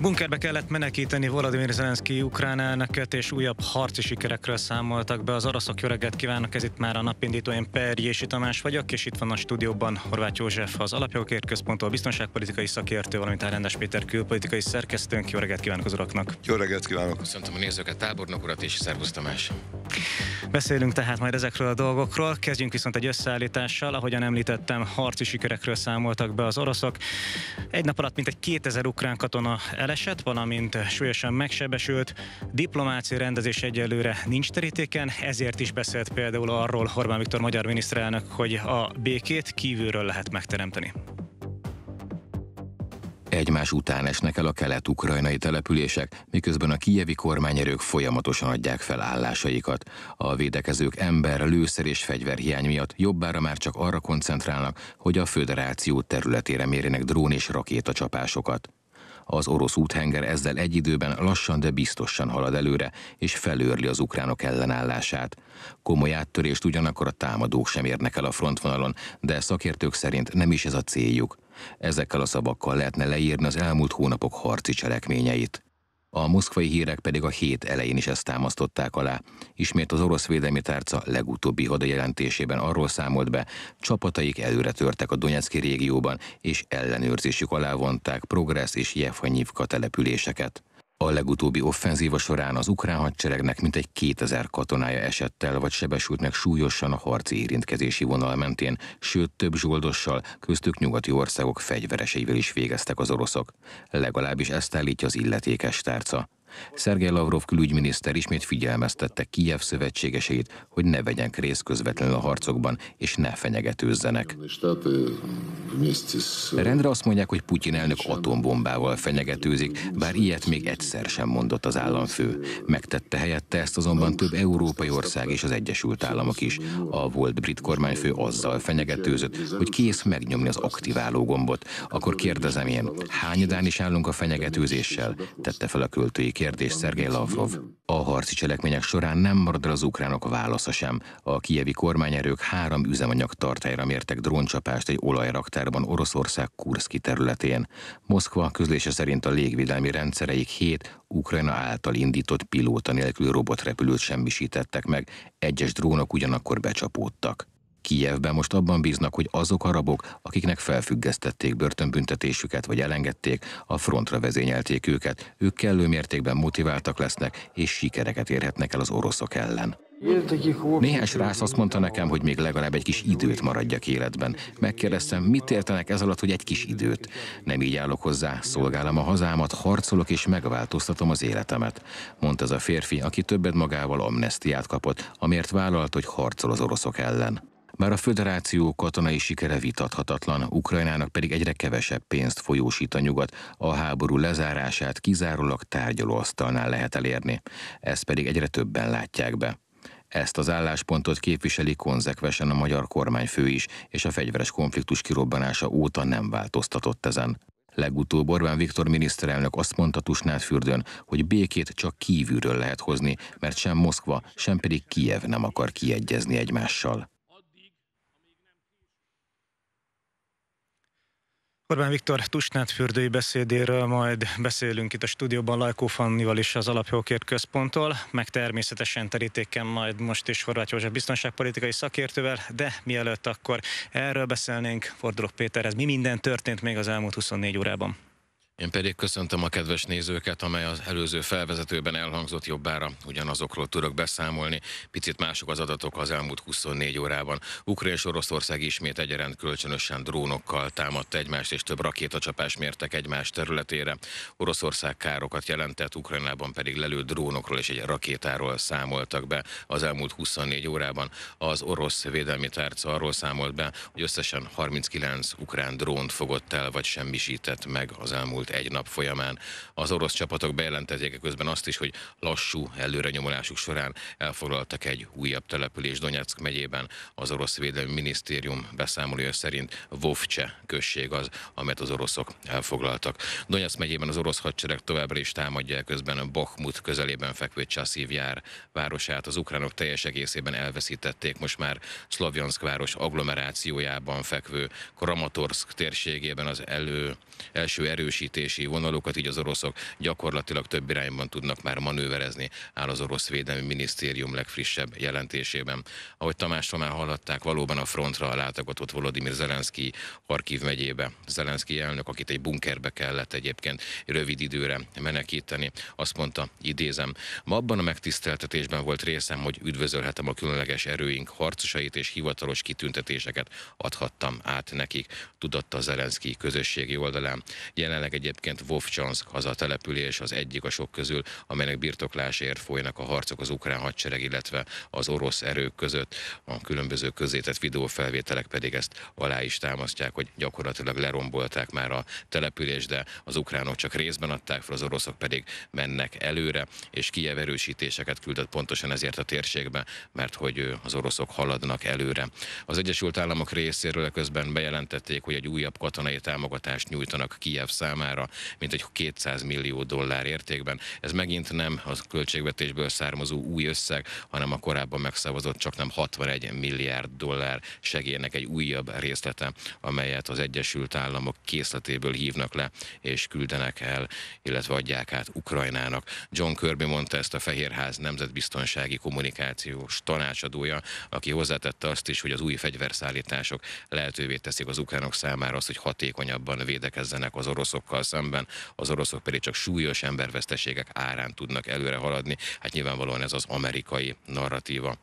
Bunkerbe kellett menekíteni Volodymyr Zelenszky ukrán elnököt, és újabb harci sikerekről számoltak be az oroszok. Jó reggelt kívánok, ez itt már a napindító, én Perjési Tamás vagyok, és itt van a stúdióban Horváth József, az Alapjogokért Központtól biztonságpolitikai szakértő, valamint Árendes Péter külpolitikai szerkesztőnk. Jó reggelt kívánok az uraknak! Jó reggelt kívánok! Köszöntöm a nézőket, tábornok urat és Szervusz Tamás! Beszélünk tehát majd ezekről a dolgokról, kezdjünk viszont egy összeállítással, ahogyan említettem, harci sikerekről számoltak be az oroszok. Egy nap alatt mintegy 2000 ukrán katona van, valamint súlyosan megsebesült. Diplomáci rendezés egyelőre nincs terítéken, ezért is beszélt például arról Orbán Viktor magyar miniszterelnök, hogy a békét kívülről lehet megteremteni. Egymás után esnek el a kelet-ukrajnai települések, miközben a kijevi kormányerők folyamatosan adják fel állásaikat. A védekezők ember, lőszer és fegyverhiány miatt jobbára már csak arra koncentrálnak, hogy a föderáció területére mérjenek drón és rakétacsapásokat. Az orosz úthenger ezzel egy időben lassan, de biztosan halad előre, és felőrli az ukránok ellenállását. Komoly áttörést ugyanakkor a támadók sem érnek el a frontvonalon, de szakértők szerint nem is ez a céljuk. Ezekkel a szavakkal lehetne leírni az elmúlt hónapok harci cselekményeit. A moszkvai hírek pedig a hét elején is ezt támasztották alá. Ismét az orosz védelmi tárca legutóbbi hadajelentésében arról számolt be, csapataik előre törtek a Donetszki régióban, és ellenőrzésük alá vonták Progress és Jefanyivka településeket. A legutóbbi offenzíva során az ukrán hadseregnek mintegy 2000 katonája esett el vagy sebesült meg súlyosan a harci érintkezési vonal mentén, sőt több zsoldossal, köztük nyugati országok fegyvereseivel is végeztek az oroszok. Legalábbis ezt állítja az illetékes tárca. Szergej Lavrov külügyminiszter ismét figyelmeztette Kijev szövetségeseit, hogy ne vegyenek részt közvetlenül a harcokban, és ne fenyegetőzzenek. Rendre azt mondják, hogy Putyin elnök atombombával fenyegetőzik, bár ilyet még egyszer sem mondott az államfő. Megtette helyette ezt azonban több európai ország és az Egyesült Államok is. A volt brit kormányfő azzal fenyegetőzött, hogy kész megnyomni az aktiváló gombot. Akkor kérdezem én, hány is állunk a fenyegetőzéssel? Tette fel a költői kérdés Szergej Lavrov. A harci cselekmények során nem marad el az ukránok válasza sem. A kijevi kormányerők három üzemanyag tartályra mértek dróncsapást egy olajraktárban Oroszország Kurszki területén. Moszkva közlése szerint a légvédelmi rendszereik hét Ukrajna által indított pilóta nélkül robotrepülőt semmisítettek meg, egyes drónok ugyanakkor becsapódtak. Kijevben most abban bíznak, hogy azok rabok, akiknek felfüggesztették börtönbüntetésüket vagy elengedték, a frontra vezényelték őket, ők kellő mértékben motiváltak lesznek és sikereket érhetnek el az oroszok ellen. Néhány srác azt mondta nekem, hogy még legalább egy kis időt maradjak életben. Megkérdeztem, mit értenek ez alatt, hogy egy kis időt? Nem így állok hozzá, szolgálom a hazámat, harcolok és megváltoztatom az életemet. Mondta ez a férfi, aki többet magával amnestiát kapott, amért vállalt, hogy harcol az oroszok ellen. Bár a föderáció katonai sikere vitathatatlan, Ukrajnának pedig egyre kevesebb pénzt folyósít a nyugat, a háború lezárását kizárólag tárgyalóasztalnál lehet elérni. Ezt pedig egyre többen látják be. Ezt az álláspontot képviseli konzekvesen a magyar kormányfő is, és a fegyveres konfliktus kirobbanása óta nem változtatott ezen. Legutóbb Orbán Viktor miniszterelnök azt mondta fürdőn, hogy békét csak kívülről lehet hozni, mert sem Moszkva, sem pedig Kijev nem akar kiegyezni egymással. Orbán Viktor Tusnád fürdői beszédéről majd beszélünk itt a stúdióban Lajkó Fannival is az Alapjókért Központtól, meg természetesen terítéken majd most is Horváth József biztonságpolitikai szakértővel, de mielőtt akkor erről beszélnénk, fordulok Péterhez, mi minden történt még az elmúlt 24 órában? Én pedig köszöntöm a kedves nézőket, amely az előző felvezetőben elhangzott jobbára. Ugyanazokról tudok beszámolni. Picit mások az adatok az elmúlt 24 órában. Ukrajna és Oroszország ismét egyaránt kölcsönösen drónokkal támadta egymást, és több rakétacsapás mértek egymás területére. Oroszország károkat jelentett, Ukrajnában pedig lelő drónokról és egy rakétáról számoltak be az elmúlt 24 órában. Az orosz védelmi tárca arról számolt be, hogy összesen 39 ukrán drónt fogott el, vagy semmisített meg az elmúlt elmúlt egy nap folyamán. Az orosz csapatok bejelentették közben azt is, hogy lassú előrenyomulásuk során elfoglaltak egy újabb település Donetsk megyében. Az orosz védelmi minisztérium beszámolója szerint Vovcse község az, amelyet az oroszok elfoglaltak. Donetsk megyében az orosz hadsereg továbbra is támadja közben Bakhmut közelében fekvő Csaszív jár városát. Az ukránok teljes egészében elveszítették most már Szlavjansk város agglomerációjában fekvő Kramatorsk térségében az elő, első erősítés ütési vonalokat, így az oroszok gyakorlatilag több irányban tudnak már manőverezni, áll az orosz védelmi minisztérium legfrissebb jelentésében. Ahogy Tamástól már hallatták, valóban a frontra látogatott Volodymyr Zelenszky Harkiv megyébe. Zelenszky elnök, akit egy bunkerbe kellett egyébként rövid időre menekíteni, azt mondta, idézem, ma abban a megtiszteltetésben volt részem, hogy üdvözölhetem a különleges erőink harcosait és hivatalos kitüntetéseket adhattam át nekik, tudatta Zelenszky közösségi oldalán. Jelenleg egy Egyébként Vovcsansk hazatelepülés az egyik a sok közül, amelynek birtoklásért folynak a harcok az ukrán hadsereg, illetve az orosz erők között. A különböző közzétett videófelvételek pedig ezt alá is támasztják, hogy gyakorlatilag lerombolták már a települést, de az ukránok csak részben adták fel, az oroszok pedig mennek előre, és Kijev erősítéseket küldött pontosan ezért a térségbe, mert hogy az oroszok haladnak előre. Az Egyesült Államok részéről közben bejelentették, hogy egy újabb katonai támogatást nyújtanak Kijev számára, ára, mint egy 200 millió dollár értékben. Ez megint nem a költségvetésből származó új összeg, hanem a korábban megszavazott csak nem 61 milliárd dollár segélynek egy újabb részlete, amelyet az Egyesült Államok készletéből hívnak le és küldenek el, illetve adják át Ukrajnának. John Kirby mondta ezt a Fehérház nemzetbiztonsági kommunikációs tanácsadója, aki hozzátette azt is, hogy az új fegyverszállítások lehetővé teszik az ukránok számára azt, hogy hatékonyabban védekezzenek az oroszokkal oroszokkal szemben, az oroszok pedig csak súlyos emberveszteségek árán tudnak előre haladni. Hát nyilvánvalóan ez az amerikai narratíva.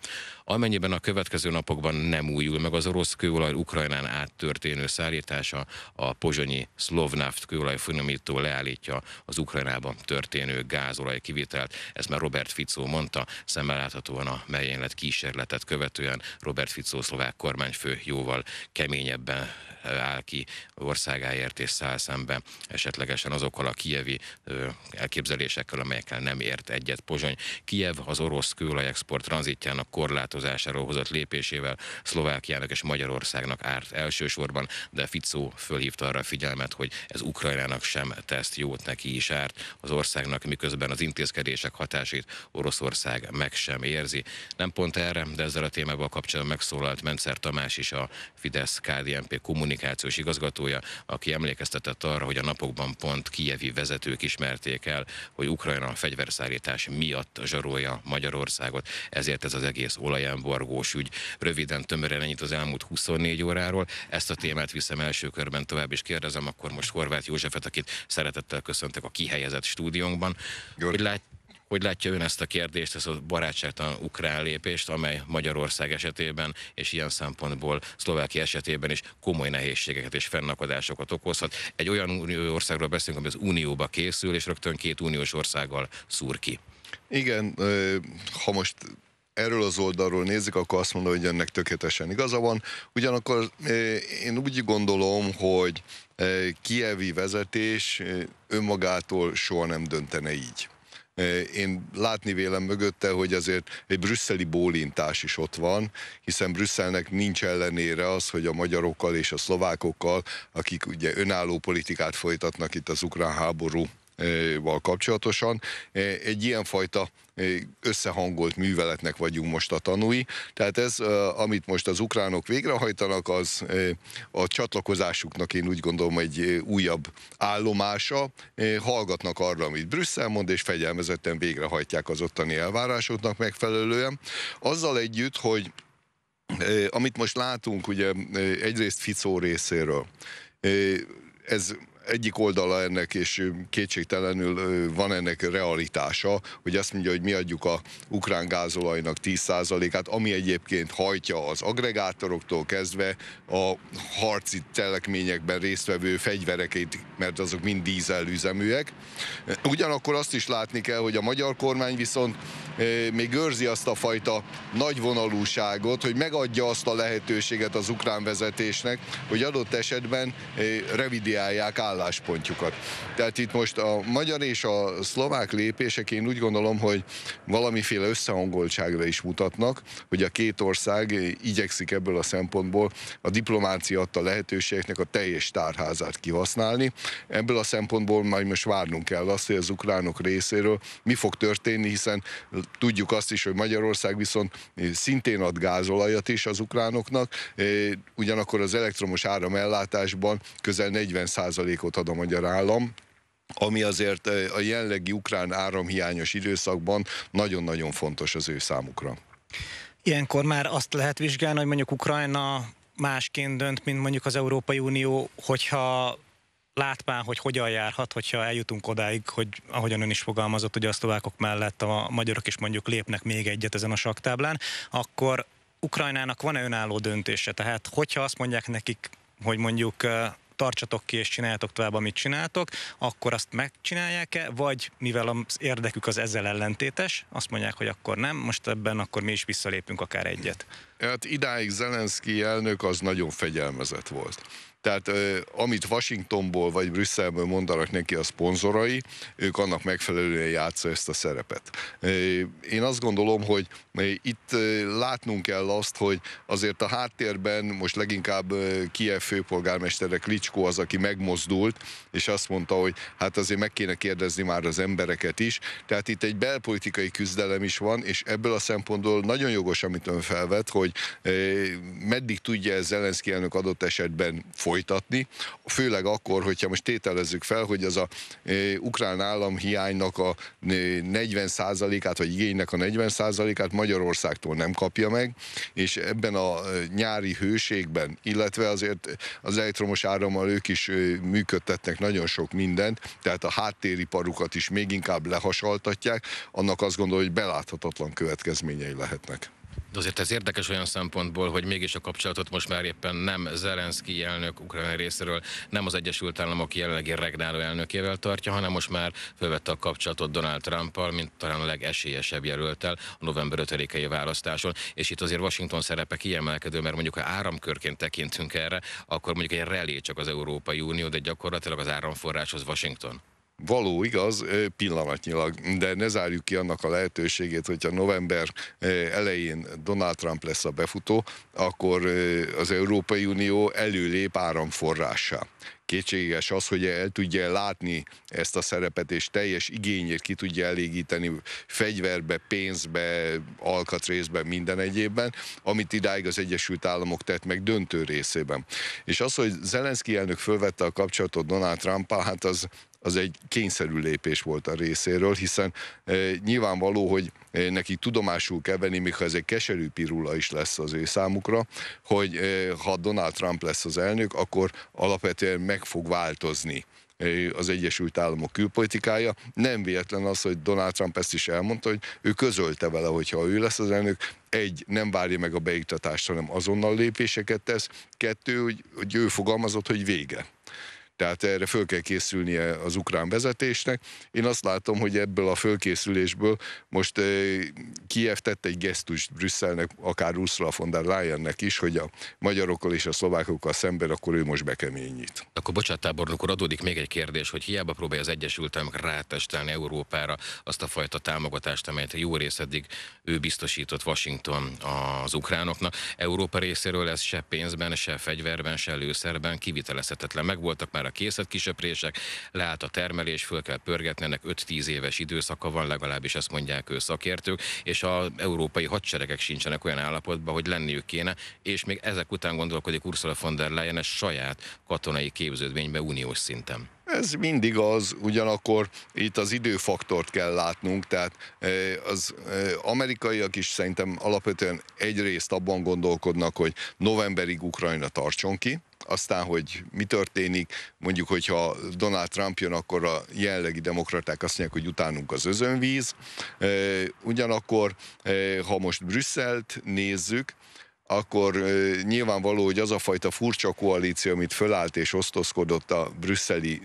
Amennyiben a következő napokban nem újul meg az orosz kőolaj Ukrajnán áttörténő szállítása, a pozsonyi Slovnaft kőolaj finomító leállítja az Ukrajnában történő gázolaj kivitelt. Ezt már Robert Ficó mondta, szemmel láthatóan a merénylet kísérletet követően Robert Ficó szlovák kormányfő jóval keményebben áll ki országáért és száll szembe esetlegesen azokkal a kievi elképzelésekkel, amelyekkel nem ért egyet Pozsony. Kiev az orosz kőolajexport tranzitjának korlátozásáról hozott lépésével Szlovákiának és Magyarországnak árt elsősorban, de Ficó fölhívta arra a figyelmet, hogy ez Ukrajnának sem teszt jót, neki is árt az országnak, miközben az intézkedések hatásait Oroszország meg sem érzi. Nem pont erre, de ezzel a témával kapcsolatban megszólalt Mencer Tamás is a Fidesz KDNP kommunikációs igazgatója, aki emlékeztetett arra, hogy a napok. Koszovóban pont kijevi vezetők ismerték el, hogy Ukrajna a fegyverszállítás miatt zsarolja Magyarországot, ezért ez az egész olajembargós ügy. Röviden, tömören ennyit az elmúlt 24 óráról. Ezt a témát viszem első körben tovább, és kérdezem akkor most Horváth Józsefet, akit szeretettel köszöntök a kihelyezett stúdiónkban. Jó. Hogy lát, hogy látja ön ezt a kérdést, ezt a barátságtalan ukrán lépést, amely Magyarország esetében és ilyen szempontból Szlovákia esetében is komoly nehézségeket és fennakadásokat okozhat. Egy olyan országról beszélünk, ami az Unióba készül, és rögtön két uniós országgal szúr ki. Igen, ha most erről az oldalról nézik, akkor azt mondom, hogy ennek tökéletesen igaza van. Ugyanakkor én úgy gondolom, hogy kievi vezetés önmagától soha nem döntene így. Eh, én látni vélem mögötte, hogy azért egy brüsszeli bólintás is ott van, hiszen Brüsszelnek nincs ellenére az, hogy a magyarokkal és a szlovákokkal, akik ugye önálló politikát folytatnak itt az ukrán háborúval kapcsolatosan. Eh, egy ilyenfajta összehangolt műveletnek vagyunk most a tanúi. Tehát ez, amit most az ukránok végrehajtanak, az a csatlakozásuknak én úgy gondolom egy újabb állomása. Hallgatnak arra, amit Brüsszel mond, és fegyelmezetten végrehajtják az ottani elvárásoknak megfelelően. Azzal együtt, hogy amit most látunk, ugye egyrészt Ficó részéről, ez egyik oldala ennek, és kétségtelenül van ennek realitása, hogy azt mondja, hogy mi adjuk a ukrán gázolajnak 10%-át, ami egyébként hajtja az agregátoroktól kezdve a harci telekményekben résztvevő fegyverekét, mert azok mind dízelüzeműek. Ugyanakkor azt is látni kell, hogy a magyar kormány viszont még őrzi azt a fajta nagyvonalúságot, hogy megadja azt a lehetőséget az ukrán vezetésnek, hogy adott esetben revidiálják állapotokat álláspontjukat. Tehát itt most a magyar és a szlovák lépések én úgy gondolom, hogy valamiféle összehangoltságra is mutatnak, hogy a két ország igyekszik ebből a szempontból a diplomácia adta lehetőségeknek a teljes tárházát kihasználni. Ebből a szempontból majd most várnunk kell azt, hogy az ukránok részéről mi fog történni, hiszen tudjuk azt is, hogy Magyarország viszont szintén ad gázolajat is az ukránoknak, ugyanakkor az elektromos áramellátásban közel 40 százalékot ad a magyar állam, ami azért a jelenlegi ukrán áramhiányos időszakban nagyon-nagyon fontos az ő számukra. Ilyenkor már azt lehet vizsgálni, hogy mondjuk Ukrajna másként dönt, mint mondjuk az Európai Unió, hogyha látván, hogy hogyan járhat, hogyha eljutunk odáig, hogy ahogyan ön is fogalmazott, hogy a szlovákok mellett a magyarok is mondjuk lépnek még egyet ezen a saktáblán, akkor Ukrajnának van-e önálló döntése? Tehát hogyha azt mondják nekik, hogy mondjuk tartsatok ki és csináljátok tovább, amit csináltok, akkor azt megcsinálják-e, vagy mivel az érdekük az ezzel ellentétes, azt mondják, hogy akkor nem, most ebben akkor mi is visszalépünk akár egyet. Hát idáig Zelenszky elnök az nagyon fegyelmezett volt. Tehát amit Washingtonból vagy Brüsszelből mondanak neki a szponzorai, ők annak megfelelően játsza ezt a szerepet. Én azt gondolom, hogy itt látnunk kell azt, hogy azért a háttérben most leginkább Kiev főpolgármestere Klicskó az, aki megmozdult, és azt mondta, hogy hát azért meg kéne kérdezni már az embereket is. Tehát itt egy belpolitikai küzdelem is van, és ebből a szempontból nagyon jogos, amit ön felvet, hogy eh, meddig tudja ez Zelenszky elnök adott esetben folytatni, főleg akkor, hogyha most tételezzük fel, hogy az a eh, ukrán hiánynak a 40%-át, eh, vagy igénynek a 40%-át Magyarországtól nem kapja meg, és ebben a nyári hőségben, illetve azért az elektromos árammal ők is működtetnek nagyon sok mindent, tehát a háttériparukat is még inkább lehasaltatják, annak azt gondolom, hogy beláthatatlan következményei lehetnek. De azért ez érdekes olyan szempontból, hogy mégis a kapcsolatot most már éppen nem Zelenszki elnök Ukrajna részéről, nem az Egyesült Államok jelenlegi regnáló elnökével tartja, hanem most már fölvette a kapcsolatot Donald Trumpal, mint talán a legesélyesebb jelöltel a november 5-i választáson. És itt azért Washington szerepe kiemelkedő, mert mondjuk ha áramkörként tekintünk erre, akkor mondjuk egy relé csak az Európai Unió, de gyakorlatilag az áramforráshoz Washington való, igaz, pillanatnyilag, de ne zárjuk ki annak a lehetőségét, hogyha november elején Donald Trump lesz a befutó, akkor az Európai Unió előlép áramforrássá kétséges az, hogy el tudja látni ezt a szerepet, és teljes igényét ki tudja elégíteni fegyverbe, pénzbe, alkatrészbe, minden egyébben, amit idáig az Egyesült Államok tett meg döntő részében. És az, hogy Zelenszky elnök fölvette a kapcsolatot Donald trump hát az az egy kényszerű lépés volt a részéről, hiszen e, nyilvánvaló, hogy e, neki tudomásul kell venni, még ha ez egy keserű pirula is lesz az ő számukra, hogy e, ha Donald Trump lesz az elnök, akkor alapvetően meg fog változni az Egyesült Államok külpolitikája. Nem véletlen az, hogy Donald Trump ezt is elmondta, hogy ő közölte vele, hogyha ő lesz az elnök, egy, nem várja meg a beiktatást, hanem azonnal lépéseket tesz, kettő, hogy, hogy ő fogalmazott, hogy vége. Tehát erre föl kell készülnie az ukrán vezetésnek. Én azt látom, hogy ebből a fölkészülésből most eh, Kiev tett egy gesztust Brüsszelnek, akár Ursula von der Leyennek is, hogy a magyarokkal és a szlovákokkal szemben akkor ő most bekeményít. Akkor bocsánat, tábornok úr, adódik még egy kérdés, hogy hiába próbálja az Egyesült Államok rátestelni Európára azt a fajta támogatást, amelyet jó rész eddig ő biztosított Washington az ukránoknak. Európa részéről ez se pénzben, se fegyverben, se lőszerben kivitelezhetetlen. Megvoltak már már a készletkisöprések, leállt a termelés, föl kell pörgetni, ennek 5-10 éves időszaka van, legalábbis ezt mondják ő szakértők, és az európai hadseregek sincsenek olyan állapotban, hogy lenniük kéne, és még ezek után gondolkodik Ursula von der Leyen ezt saját katonai képződménybe uniós szinten. Ez mindig az, ugyanakkor itt az időfaktort kell látnunk, tehát e, az e, amerikaiak is szerintem alapvetően egyrészt abban gondolkodnak, hogy novemberig Ukrajna tartson ki, aztán, hogy mi történik, mondjuk, hogyha Donald Trump jön, akkor a jelenlegi demokraták azt mondják, hogy utánunk az özönvíz. Ugyanakkor, ha most Brüsszelt nézzük, akkor nyilvánvaló, hogy az a fajta furcsa koalíció, amit fölállt és osztozkodott a brüsszeli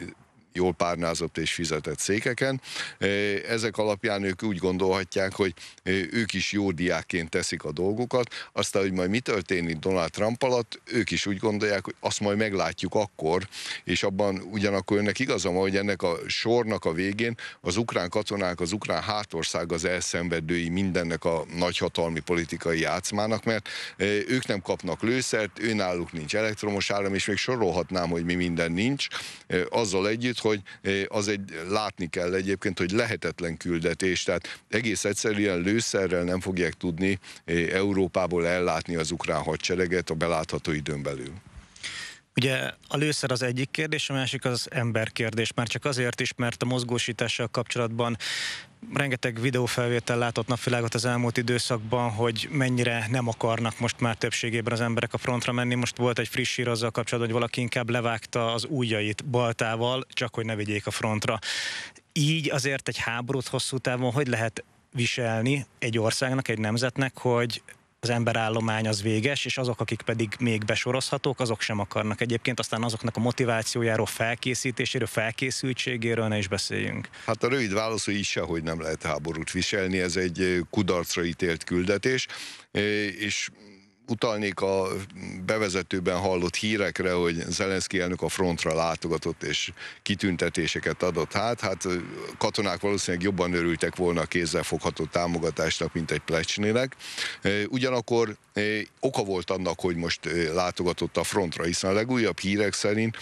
jól párnázott és fizetett székeken. E, ezek alapján ők úgy gondolhatják, hogy e, ők is jó diákként teszik a dolgokat, aztán, hogy majd mi történik Donald Trump alatt, ők is úgy gondolják, hogy azt majd meglátjuk akkor, és abban ugyanakkor önnek igazam, hogy ennek a sornak a végén az ukrán katonák, az ukrán hátország az elszenvedői mindennek a nagyhatalmi politikai játszmának, mert e, ők nem kapnak lőszert, önálluk nincs elektromos áram, és még sorolhatnám, hogy mi minden nincs, azzal együtt, hogy az egy, látni kell egyébként, hogy lehetetlen küldetés, tehát egész egyszerűen lőszerrel nem fogják tudni Európából ellátni az ukrán hadsereget a belátható időn belül. Ugye a lőszer az egyik kérdés, a másik az emberkérdés, már csak azért is, mert a mozgósítással kapcsolatban rengeteg videófelvétel látott napvilágot az elmúlt időszakban, hogy mennyire nem akarnak most már többségében az emberek a frontra menni. Most volt egy friss hír azzal kapcsolatban, hogy valaki inkább levágta az ujjait baltával, csak hogy ne vigyék a frontra. Így azért egy háborút hosszú távon hogy lehet viselni egy országnak, egy nemzetnek, hogy az emberállomány az véges, és azok, akik pedig még besorozhatók, azok sem akarnak egyébként, aztán azoknak a motivációjáról, felkészítéséről, felkészültségéről ne is beszéljünk. Hát a rövid válasz, hogy így sehogy nem lehet háborút viselni, ez egy kudarcra ítélt küldetés, és utalnék a bevezetőben hallott hírekre, hogy Zelenszky elnök a frontra látogatott és kitüntetéseket adott. Hát, hát katonák valószínűleg jobban örültek volna a fogható támogatásnak, mint egy plecsnének. Ugyanakkor oka volt annak, hogy most látogatott a frontra, hiszen a legújabb hírek szerint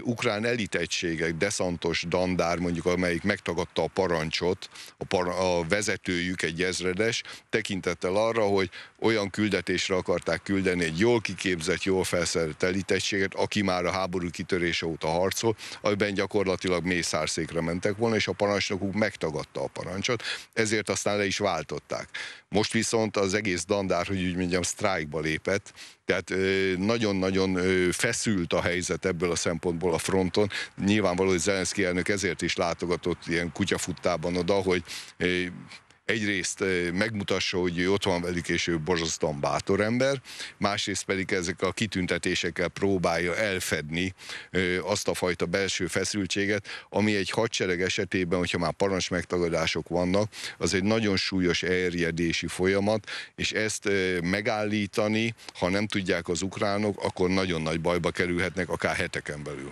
ukrán elitegységek, deszantos dandár mondjuk, amelyik megtagadta a parancsot, a, par- a vezetőjük egy ezredes, tekintettel arra, hogy olyan küldetésre akar akarták küldeni egy jól kiképzett, jól felszerelt elitettséget, aki már a háború kitörése óta harcol, amiben gyakorlatilag mészárszékre mentek volna, és a parancsnokuk megtagadta a parancsot, ezért aztán le is váltották. Most viszont az egész dandár, hogy úgy mondjam, sztrájkba lépett, tehát nagyon-nagyon feszült a helyzet ebből a szempontból a fronton. Nyilvánvaló, hogy Zelenszky elnök ezért is látogatott ilyen kutyafuttában oda, hogy egyrészt eh, megmutassa, hogy ő ott van velük, és ő borzasztóan bátor ember, másrészt pedig ezek a kitüntetésekkel próbálja elfedni eh, azt a fajta belső feszültséget, ami egy hadsereg esetében, hogyha már parancs megtagadások vannak, az egy nagyon súlyos erjedési folyamat, és ezt eh, megállítani, ha nem tudják az ukránok, akkor nagyon nagy bajba kerülhetnek, akár heteken belül.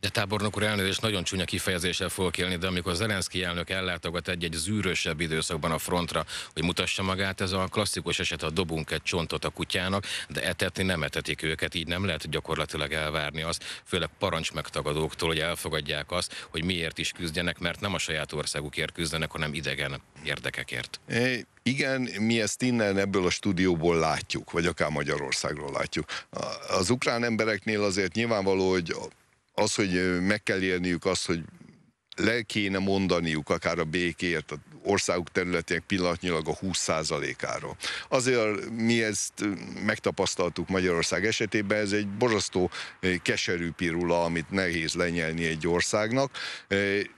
De tábornok úr elnős nagyon csúnya kifejezéssel fogok élni, de amikor Zelenszky elnök ellátogat egy-egy zűrösebb időszakban a frontra, hogy mutassa magát, ez a klasszikus eset, ha dobunk egy csontot a kutyának, de etetni nem etetik őket, így nem lehet gyakorlatilag elvárni azt, főleg parancs megtagadóktól, hogy elfogadják azt, hogy miért is küzdjenek, mert nem a saját országukért küzdenek, hanem idegen érdekekért. É, igen, mi ezt innen ebből a stúdióból látjuk, vagy akár Magyarországról látjuk. Az ukrán embereknél azért nyilvánvaló, hogy az, hogy meg kell élniük azt, hogy le kéne mondaniuk akár a békért, az országuk területének pillanatnyilag a 20%-áról. Azért mi ezt megtapasztaltuk Magyarország esetében, ez egy borzasztó keserű pirula, amit nehéz lenyelni egy országnak.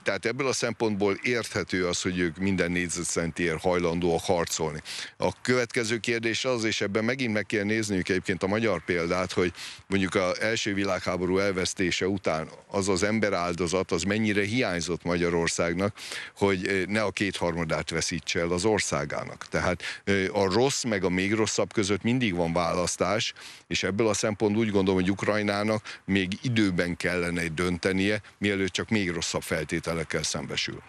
Tehát ebből a szempontból érthető az, hogy ők minden négyzetcentiért hajlandóak harcolni. A következő kérdés az, és ebben megint meg kell nézniük egyébként a magyar példát, hogy mondjuk az első világháború elvesztése után az az emberáldozat, az mennyire hiányzott hiányzott Magyarországnak, hogy ne a kétharmadát veszítse el az országának. Tehát a rossz meg a még rosszabb között mindig van választás, és ebből a szempontból úgy gondolom, hogy Ukrajnának még időben kellene döntenie, mielőtt csak még rosszabb feltételekkel szembesül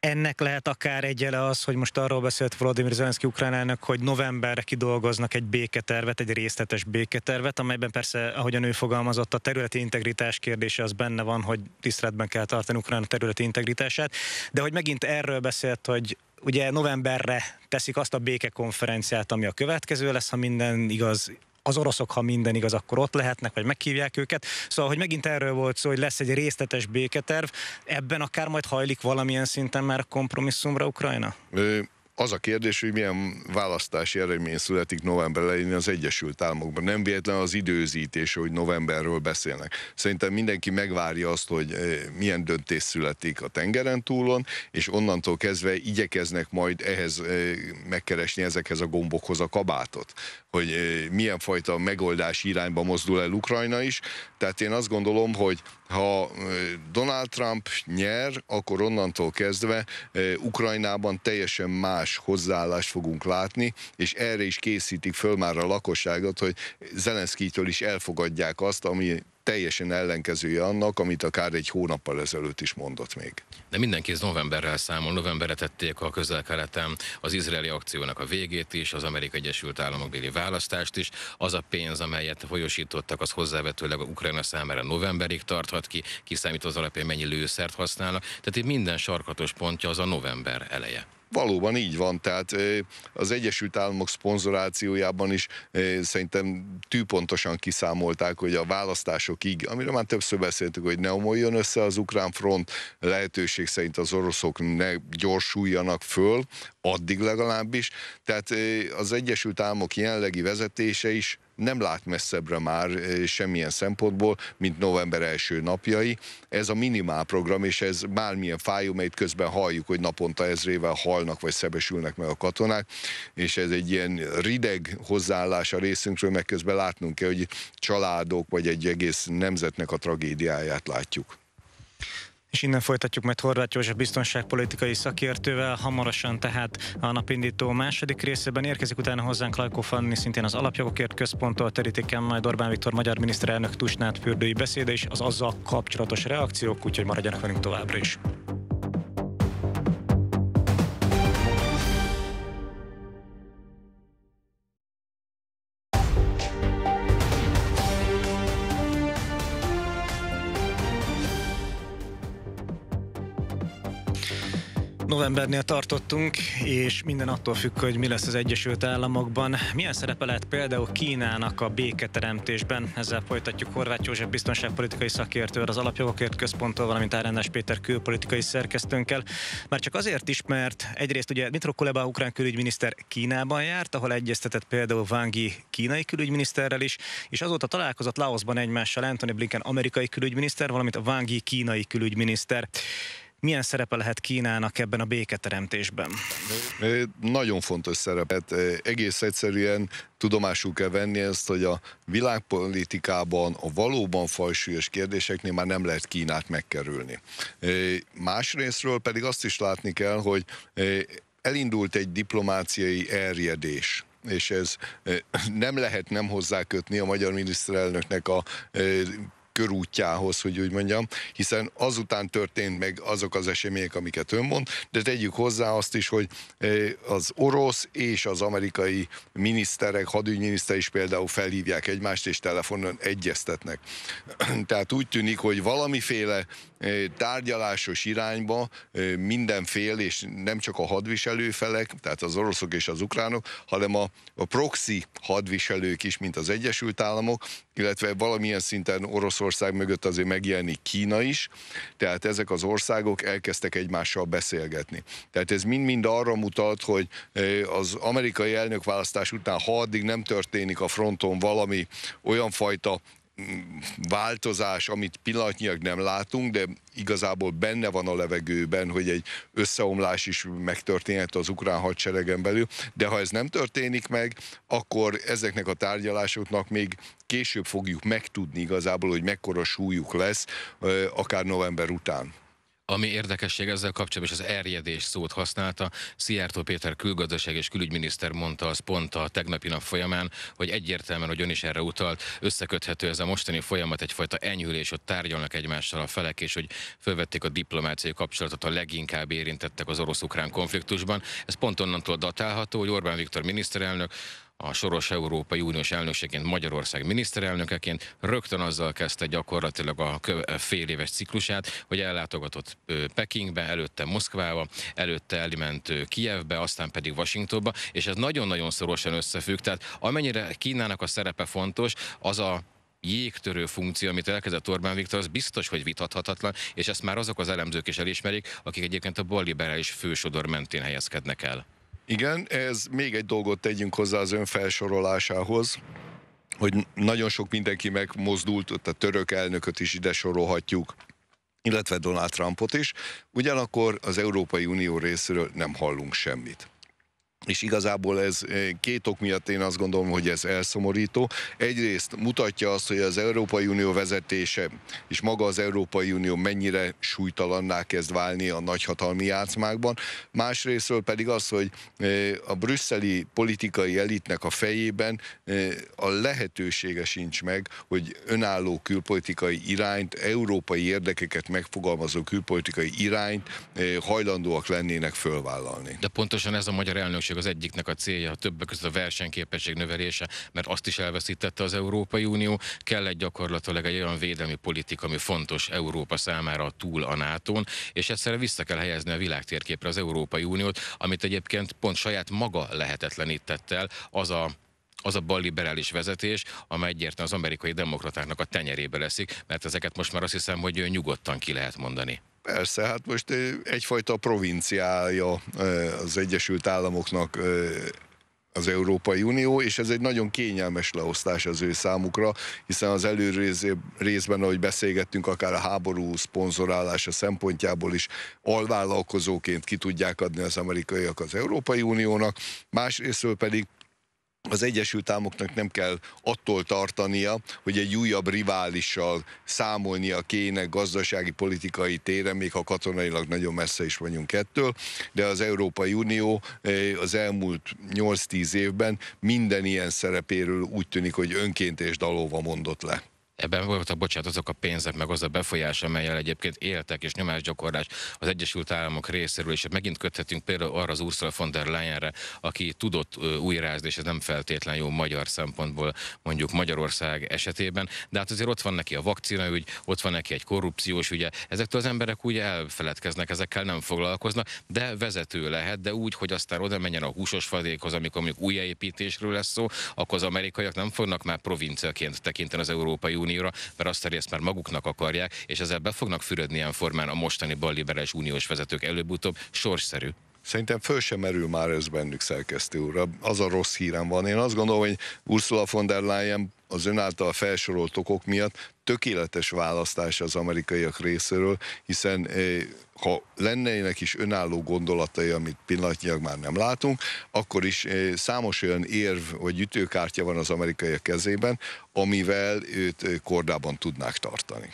ennek lehet akár egyele az, hogy most arról beszélt Volodymyr Zelenszky Ukránának, hogy novemberre kidolgoznak egy béketervet, egy részletes béketervet, amelyben persze, ahogy a nő fogalmazott, a területi integritás kérdése az benne van, hogy tiszteletben kell tartani Ukrán területi integritását, de hogy megint erről beszélt, hogy ugye novemberre teszik azt a békekonferenciát, ami a következő lesz, ha minden igaz, az oroszok, ha minden igaz, akkor ott lehetnek, vagy meghívják őket. Szóval, hogy megint erről volt szó, hogy lesz egy részletes béketerv, ebben akár majd hajlik valamilyen szinten már kompromisszumra Ukrajna? É. Az a kérdés, hogy milyen választási eredmény születik november elején az Egyesült Államokban. Nem véletlen az időzítés, hogy novemberről beszélnek. Szerintem mindenki megvárja azt, hogy eh, milyen döntés születik a tengeren túlon, és onnantól kezdve igyekeznek majd ehhez eh, megkeresni ezekhez a gombokhoz a kabátot, hogy eh, milyen fajta megoldás irányba mozdul el Ukrajna is. Tehát én azt gondolom, hogy ha Donald Trump nyer, akkor onnantól kezdve Ukrajnában teljesen más más hozzáállást fogunk látni, és erre is készítik föl már a lakosságot, hogy Zelenszkijtől is elfogadják azt, ami teljesen ellenkezője annak, amit akár egy hónappal ezelőtt is mondott még. De mindenki ez novemberrel számol. Novemberre tették a közel az izraeli akciónak a végét is, az Amerikai Egyesült Államok béli választást is. Az a pénz, amelyet folyosítottak, az hozzávetőleg a Ukrajna számára novemberig tarthat ki, kiszámít az alapján mennyi lőszert használnak. Tehát itt minden sarkatos pontja az a november eleje. Valóban így van, tehát az Egyesült Államok szponzorációjában is szerintem tűpontosan kiszámolták, hogy a választásokig, amiről már többször beszéltük, hogy ne omoljon össze az ukrán front, lehetőség szerint az oroszok ne gyorsuljanak föl, addig legalábbis. Tehát az Egyesült Államok jelenlegi vezetése is nem lát messzebbre már eh, semmilyen szempontból, mint november első napjai. Ez a minimál program, és ez bármilyen fájó, mert közben halljuk, hogy naponta ezrével halnak vagy szebesülnek meg a katonák, és ez egy ilyen rideg hozzáállás a részünkről, meg közben látnunk kell, hogy családok vagy egy egész nemzetnek a tragédiáját látjuk. És innen folytatjuk majd Horváth József biztonságpolitikai szakértővel, hamarosan tehát a napindító második részében érkezik utána hozzánk Lajkó Fanni, szintén az Alapjogokért Központtól terítéken majd Orbán Viktor magyar miniszterelnök Tusnát fürdői beszéde és az azzal kapcsolatos reakciók, úgyhogy maradjanak velünk továbbra is. Novembernél tartottunk, és minden attól függ, hogy mi lesz az Egyesült Államokban. Milyen szerepe lehet például Kínának a béketeremtésben? Ezzel folytatjuk Horváth József biztonságpolitikai szakértővel, az Alapjogokért Központtól, valamint Árendás Péter külpolitikai szerkesztőnkkel. Már csak azért is, mert egyrészt ugye Mitro Kuleba, ukrán külügyminiszter Kínában járt, ahol egyeztetett például Vangi kínai külügyminiszterrel is, és azóta találkozott Laosban egymással Anthony Blinken amerikai külügyminiszter, valamint a Vangi kínai külügyminiszter. Milyen szerepe lehet Kínának ebben a béketeremtésben? Nagyon fontos szerepet. Hát, egész egyszerűen tudomásul kell venni ezt, hogy a világpolitikában a valóban fajsúlyos kérdéseknél már nem lehet Kínát megkerülni. Másrésztről pedig azt is látni kell, hogy elindult egy diplomáciai erjedés és ez nem lehet nem hozzákötni a magyar miniszterelnöknek a körútjához, hogy úgy mondjam, hiszen azután történt meg azok az események, amiket ön mond, de tegyük hozzá azt is, hogy eh, az orosz és az amerikai miniszterek, hadügyminiszter is például felhívják egymást, és telefonon egyeztetnek. Tehát úgy tűnik, hogy valamiféle tárgyalásos irányba mindenfél, és nem csak a hadviselőfelek, tehát az oroszok és az ukránok, hanem a, a proxy hadviselők is, mint az Egyesült Államok, illetve valamilyen szinten Oroszország mögött azért megjelenik Kína is, tehát ezek az országok elkezdtek egymással beszélgetni. Tehát ez mind-mind arra mutat, hogy az amerikai elnökválasztás után, ha addig nem történik a fronton valami olyan fajta változás, amit pillanatnyilag nem látunk, de igazából benne van a levegőben, hogy egy összeomlás is megtörténhet az ukrán hadseregen belül, de ha ez nem történik meg, akkor ezeknek a tárgyalásoknak még később fogjuk megtudni igazából, hogy mekkora súlyuk lesz, akár november után. Ami érdekesség ezzel kapcsolatban és az erjedés szót használta. Szijjártó Péter külgazdaság és külügyminiszter mondta az pont a tegnapi nap folyamán, hogy egyértelműen, hogy ön is erre utalt, összeköthető ez a mostani folyamat egyfajta enyhülés, ott tárgyalnak egymással a felek, és hogy felvették a diplomáciai kapcsolatot a leginkább érintettek az orosz-ukrán konfliktusban. Ez pont onnantól datálható, hogy Orbán Viktor miniszterelnök a soros Európai Uniós elnökségként, Magyarország miniszterelnökeként rögtön azzal kezdte gyakorlatilag a fél éves ciklusát, hogy ellátogatott Pekingbe, előtte Moszkvába, előtte elment Kijevbe, aztán pedig Washingtonba, és ez nagyon-nagyon szorosan összefügg, tehát amennyire Kínának a szerepe fontos, az a jégtörő funkció, amit elkezdett Orbán Viktor, az biztos, hogy vitathatatlan, és ezt már azok az elemzők is elismerik, akik egyébként a balliberális fősodor mentén helyezkednek el. Igen, ez még egy dolgot tegyünk hozzá az önfelsorolásához, hogy nagyon sok mindenki megmozdult, a török elnököt is ide sorolhatjuk, illetve Donald Trumpot is, ugyanakkor az Európai Unió részéről nem hallunk semmit és igazából ez eh, két ok miatt én azt gondolom, hogy ez elszomorító. Egyrészt mutatja azt, hogy az Európai Unió vezetése és maga az Európai Unió mennyire súlytalanná kezd válni a nagyhatalmi játszmákban. Másrésztről pedig az, hogy eh, a brüsszeli politikai elitnek a fejében eh, a lehetősége sincs meg, hogy önálló külpolitikai irányt, európai érdekeket megfogalmazó külpolitikai irányt hajlandóak lennének fölvállalni. De pontosan ez a magyar elnökség elnökség az egyiknek a célja, a többek között a versenyképesség növelése, mert azt is elveszítette az Európai Unió. Kell egy gyakorlatilag egy olyan védelmi politika, ami fontos Európa számára túl a nato és egyszerre vissza kell helyezni a világtérképre az Európai Uniót, amit egyébként pont saját maga lehetetlenített el, az a az a balliberális vezetés, amely egyértelműen az amerikai demokratáknak a tenyerébe leszik, mert ezeket most már azt hiszem, hogy nyugodtan ki lehet mondani. Persze, hát most egyfajta provinciája az Egyesült Államoknak az Európai Unió, és ez egy nagyon kényelmes leosztás az ő számukra, hiszen az részben, ahogy beszélgettünk, akár a háború szponzorálása szempontjából is alvállalkozóként ki tudják adni az amerikaiak az Európai Uniónak, másrésztől pedig az Egyesült Államoknak nem kell attól tartania, hogy egy újabb riválissal számolnia kéne gazdasági, politikai téren, még ha katonailag nagyon messze is vagyunk ettől, de az Európai Unió eh, az elmúlt 8-10 évben minden ilyen szerepéről úgy tűnik, hogy önként és dalóva mondott le ebben voltak, bocsánat, azok a pénzek, meg az a befolyás, amelyel egyébként éltek és nyomásgyakorlás az Egyesült Államok részéről, és hát megint köthetünk például arra az Ursula von der Leyenre, aki tudott újrázni, és ez nem feltétlen jó magyar szempontból mondjuk Magyarország esetében, de hát azért ott van neki a vakcina, ügy, ott van neki egy korrupciós ügye, ezektől az emberek úgy elfeledkeznek, ezekkel nem foglalkoznak, de vezető lehet, de úgy, hogy aztán oda menjen a húsos fadékhoz, amikor mondjuk újjáépítésről lesz szó, akkor az amerikaiak nem fognak már provinciaként tekinteni az Európai Unió Unióra, mert azt a részt már maguknak akarják, és ezzel be fognak fürödni ilyen formán a mostani balliberális uniós vezetők előbb-utóbb, sorszerű. Szerintem föl sem merül már ez bennük, szerkesztő úr. Az a rossz hírem van. Én azt gondolom, hogy Ursula von der Leyen az ön által felsorolt okok miatt tökéletes választás az amerikaiak részéről, hiszen eh, ha lennének is önálló gondolatai, amit pillanatnyilag már nem látunk, akkor is eh, számos olyan érv vagy ütőkártya van az amerikaiak kezében, amivel őt eh, kordában tudnák tartani.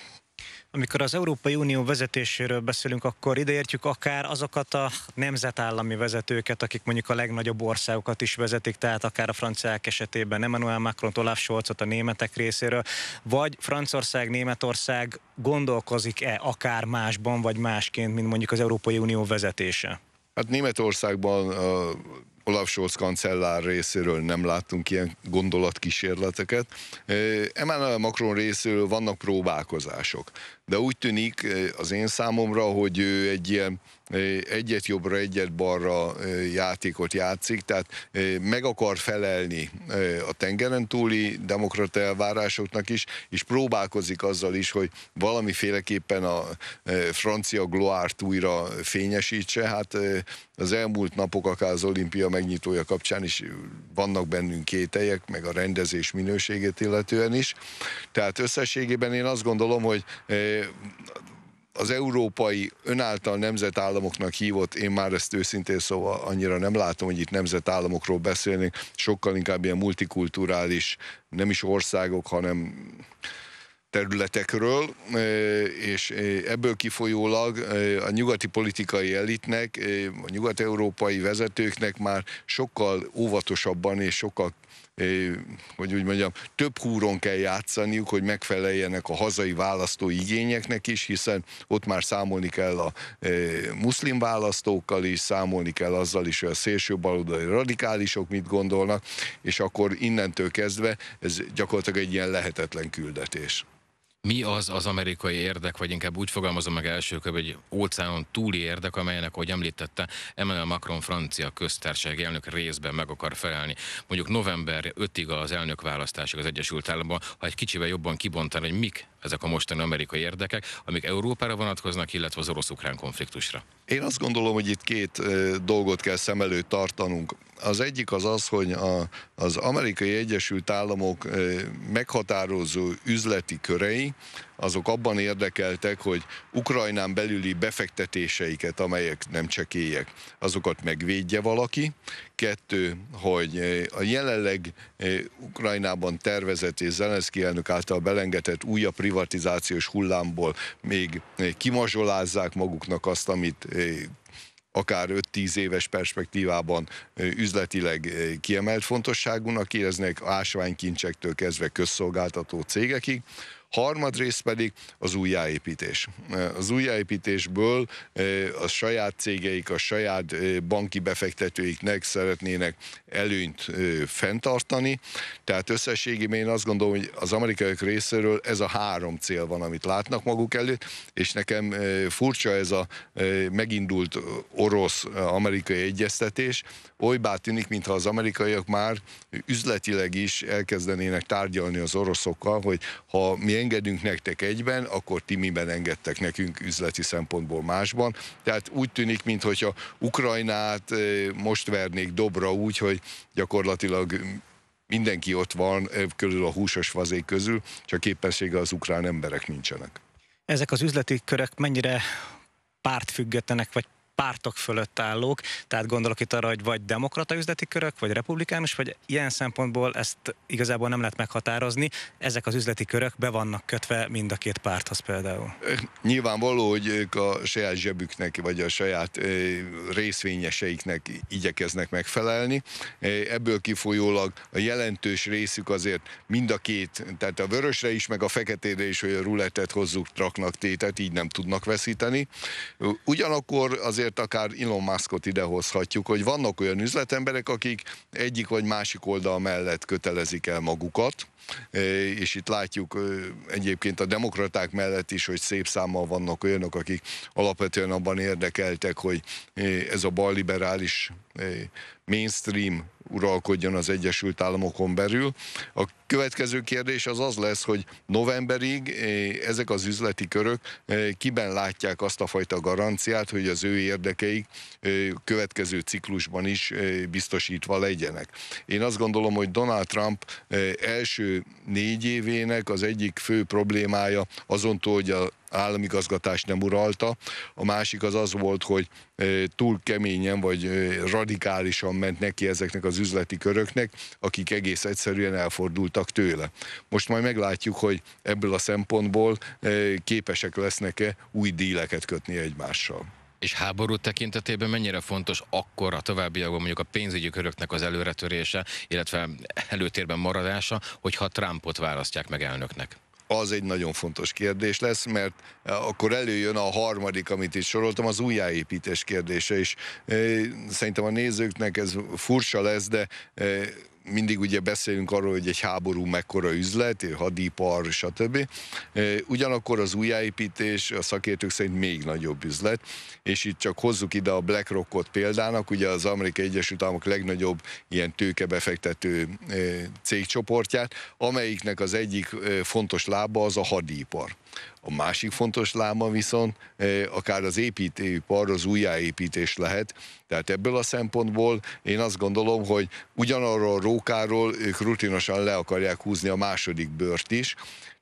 Amikor az Európai Unió vezetéséről beszélünk, akkor ideértjük akár azokat a nemzetállami vezetőket, akik mondjuk a legnagyobb országokat is vezetik, tehát akár a franciák esetében Emmanuel Macron, Olaf Scholzot a németek részéről, vagy Franciaország, Németország gondolkozik-e akár másban, vagy másként, mint mondjuk az Európai Unió vezetése? Hát Németországban uh Olaf Scholz kancellár részéről nem láttunk ilyen gondolatkísérleteket. Emmanuel Macron részéről vannak próbálkozások, de úgy tűnik az én számomra, hogy ő egy ilyen egyet jobbra, egyet balra játékot játszik, tehát meg akar felelni a tengeren túli demokrata elvárásoknak is, és próbálkozik azzal is, hogy valamiféleképpen a francia gloárt újra fényesítse. Hát az elmúlt napok, akár az olimpia megnyitója kapcsán is vannak bennünk kételjek, meg a rendezés minőségét illetően is. Tehát összességében én azt gondolom, hogy az európai önáltal nemzetállamoknak hívott, én már ezt őszintén szóval annyira nem látom, hogy itt nemzetállamokról beszélnénk, sokkal inkább ilyen multikulturális, nem is országok, hanem területekről, e, és ebből kifolyólag e, a nyugati politikai elitnek, e, a nyugat-európai vezetőknek már sokkal óvatosabban és sokkal hogy úgy mondjam, több húron kell játszaniuk, hogy megfeleljenek a hazai választó igényeknek is, hiszen ott már számolni kell a muszlim választókkal is, számolni kell azzal is, hogy a szélső baloldali radikálisok mit gondolnak, és akkor innentől kezdve ez gyakorlatilag egy ilyen lehetetlen küldetés mi az az amerikai érdek, vagy inkább úgy fogalmazom meg első körben, hogy óceánon túli érdek, amelynek, ahogy említette, Emmanuel Macron francia köztársaság elnök részben meg akar felelni. Mondjuk november 5-ig az elnök választások az Egyesült Államban, ha egy kicsivel jobban kibontani, hogy mik ezek a mostani amerikai érdekek, amik Európára vonatkoznak, illetve az orosz-ukrán konfliktusra? Én azt gondolom, hogy itt két dolgot kell szem előtt tartanunk. Az egyik az az, hogy a, az amerikai Egyesült Államok meghatározó üzleti körei, azok abban érdekeltek, hogy Ukrajnán belüli befektetéseiket, amelyek nem csekélyek, azokat megvédje valaki. Kettő, hogy eh, a jelenleg eh, Ukrajnában tervezett és Zelenszky elnök által belengetett újabb privatizációs hullámból még eh, kimazsolázzák maguknak azt, amit akár 5-10 éves perspektívában üzletileg kiemelt fontosságúnak éreznek, ásványkincsektől kezdve közszolgáltató cégekig harmadrészt pedig az újjáépítés. Az újjáépítésből eh, a saját cégeik, a saját eh, banki befektetőiknek szeretnének előnyt eh, fenntartani, tehát összességében én azt gondolom, hogy az amerikaiak részéről ez a három cél van, amit látnak maguk előtt, és nekem furcsa ez a megindult orosz-amerikai egyeztetés, olybá tűnik, mintha az amerikaiak már üzletileg is elkezdenének tárgyalni az oroszokkal, hogy ha mi engedünk nektek egyben, akkor ti miben engedtek nekünk üzleti szempontból másban. Tehát úgy tűnik, mintha Ukrajnát most vernék dobra úgy, hogy gyakorlatilag mindenki ott van, körül a húsos fazék közül, csak képessége az ukrán emberek nincsenek. Ezek az üzleti körök mennyire pártfüggetlenek, vagy pártok fölött állók, tehát gondolok itt arra, hogy vagy demokrata üzleti körök, vagy republikánus, vagy ilyen szempontból ezt igazából nem lehet meghatározni. Ezek az üzleti körök be vannak kötve mind a két párthoz például. Nyilvánvaló, hogy ők a saját zsebüknek, vagy a saját részvényeseiknek igyekeznek megfelelni. Ebből kifolyólag a jelentős részük azért mind a két, tehát a vörösre is, meg a feketére is, hogy a ruletet hozzuk traknak tétet, így nem tudnak veszíteni. Ugyanakkor azért azért akár Elon Muskot idehozhatjuk, hogy vannak olyan üzletemberek, akik egyik vagy másik oldal mellett kötelezik el magukat, és itt látjuk egyébként a demokraták mellett is, hogy szép számmal vannak olyanok, akik alapvetően abban érdekeltek, hogy ez a balliberális mainstream uralkodjon az Egyesült Államokon belül. A következő kérdés az az lesz, hogy novemberig ezek az üzleti körök kiben látják azt a fajta garanciát, hogy az ő érdekeik következő ciklusban is biztosítva legyenek. Én azt gondolom, hogy Donald Trump első négy évének az egyik fő problémája azon túl, hogy a államigazgatás nem uralta, a másik az az volt, hogy túl keményen vagy radikálisan ment neki ezeknek az üzleti köröknek, akik egész egyszerűen elfordultak tőle. Most majd meglátjuk, hogy ebből a szempontból képesek lesznek-e új díleket kötni egymással. És háború tekintetében mennyire fontos akkor a továbbiakban mondjuk a pénzügyi köröknek az előretörése, illetve előtérben maradása, hogyha Trumpot választják meg elnöknek? az egy nagyon fontos kérdés lesz, mert e, akkor előjön a harmadik, amit itt soroltam, az újjáépítés kérdése, és e, szerintem a nézőknek ez furcsa lesz, de e, mindig ugye beszélünk arról, hogy egy háború mekkora üzlet, hadipar, stb. Ugyanakkor az újjáépítés a szakértők szerint még nagyobb üzlet, és itt csak hozzuk ide a BlackRockot példának, ugye az Amerikai Egyesült Államok legnagyobb ilyen tőkebefektető cégcsoportját, amelyiknek az egyik fontos lába az a hadipar. A másik fontos láma viszont akár az építőipar, az újjáépítés lehet. Tehát ebből a szempontból én azt gondolom, hogy ugyanarról a rókáról ők rutinosan le akarják húzni a második bört is,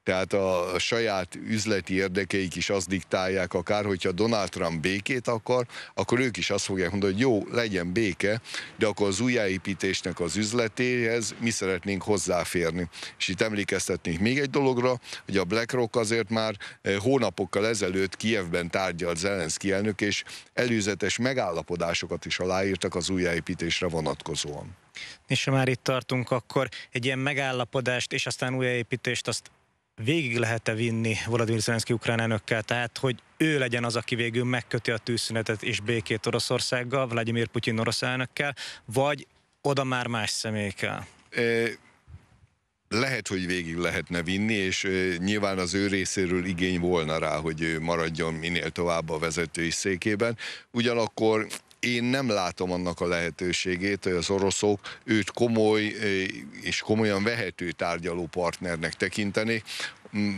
tehát a saját üzleti érdekeik is azt diktálják, akár hogyha Donald Trump békét akar, akkor ők is azt fogják mondani, hogy jó, legyen béke, de akkor az újjáépítésnek az üzletéhez mi szeretnénk hozzáférni. És itt emlékeztetnénk még egy dologra, hogy a BlackRock azért már eh, hónapokkal ezelőtt Kievben tárgyalt Zelenszky elnök, és előzetes megállapodásokat is aláírtak az újjáépítésre vonatkozóan. És ha már itt tartunk, akkor egy ilyen megállapodást és aztán újjáépítést azt végig lehet-e vinni Volodymyr Zelenszky ukrán elnökkel, tehát hogy ő legyen az, aki végül megköti a tűzszünetet és békét Oroszországgal, Vladimir Putyin orosz elnökkel, vagy oda már más személy kell? lehet, hogy végig lehetne vinni, és nyilván az ő részéről igény volna rá, hogy ő maradjon minél tovább a vezetői székében. Ugyanakkor én nem látom annak a lehetőségét, hogy az oroszok őt komoly és komolyan vehető tárgyaló partnernek tekinteni.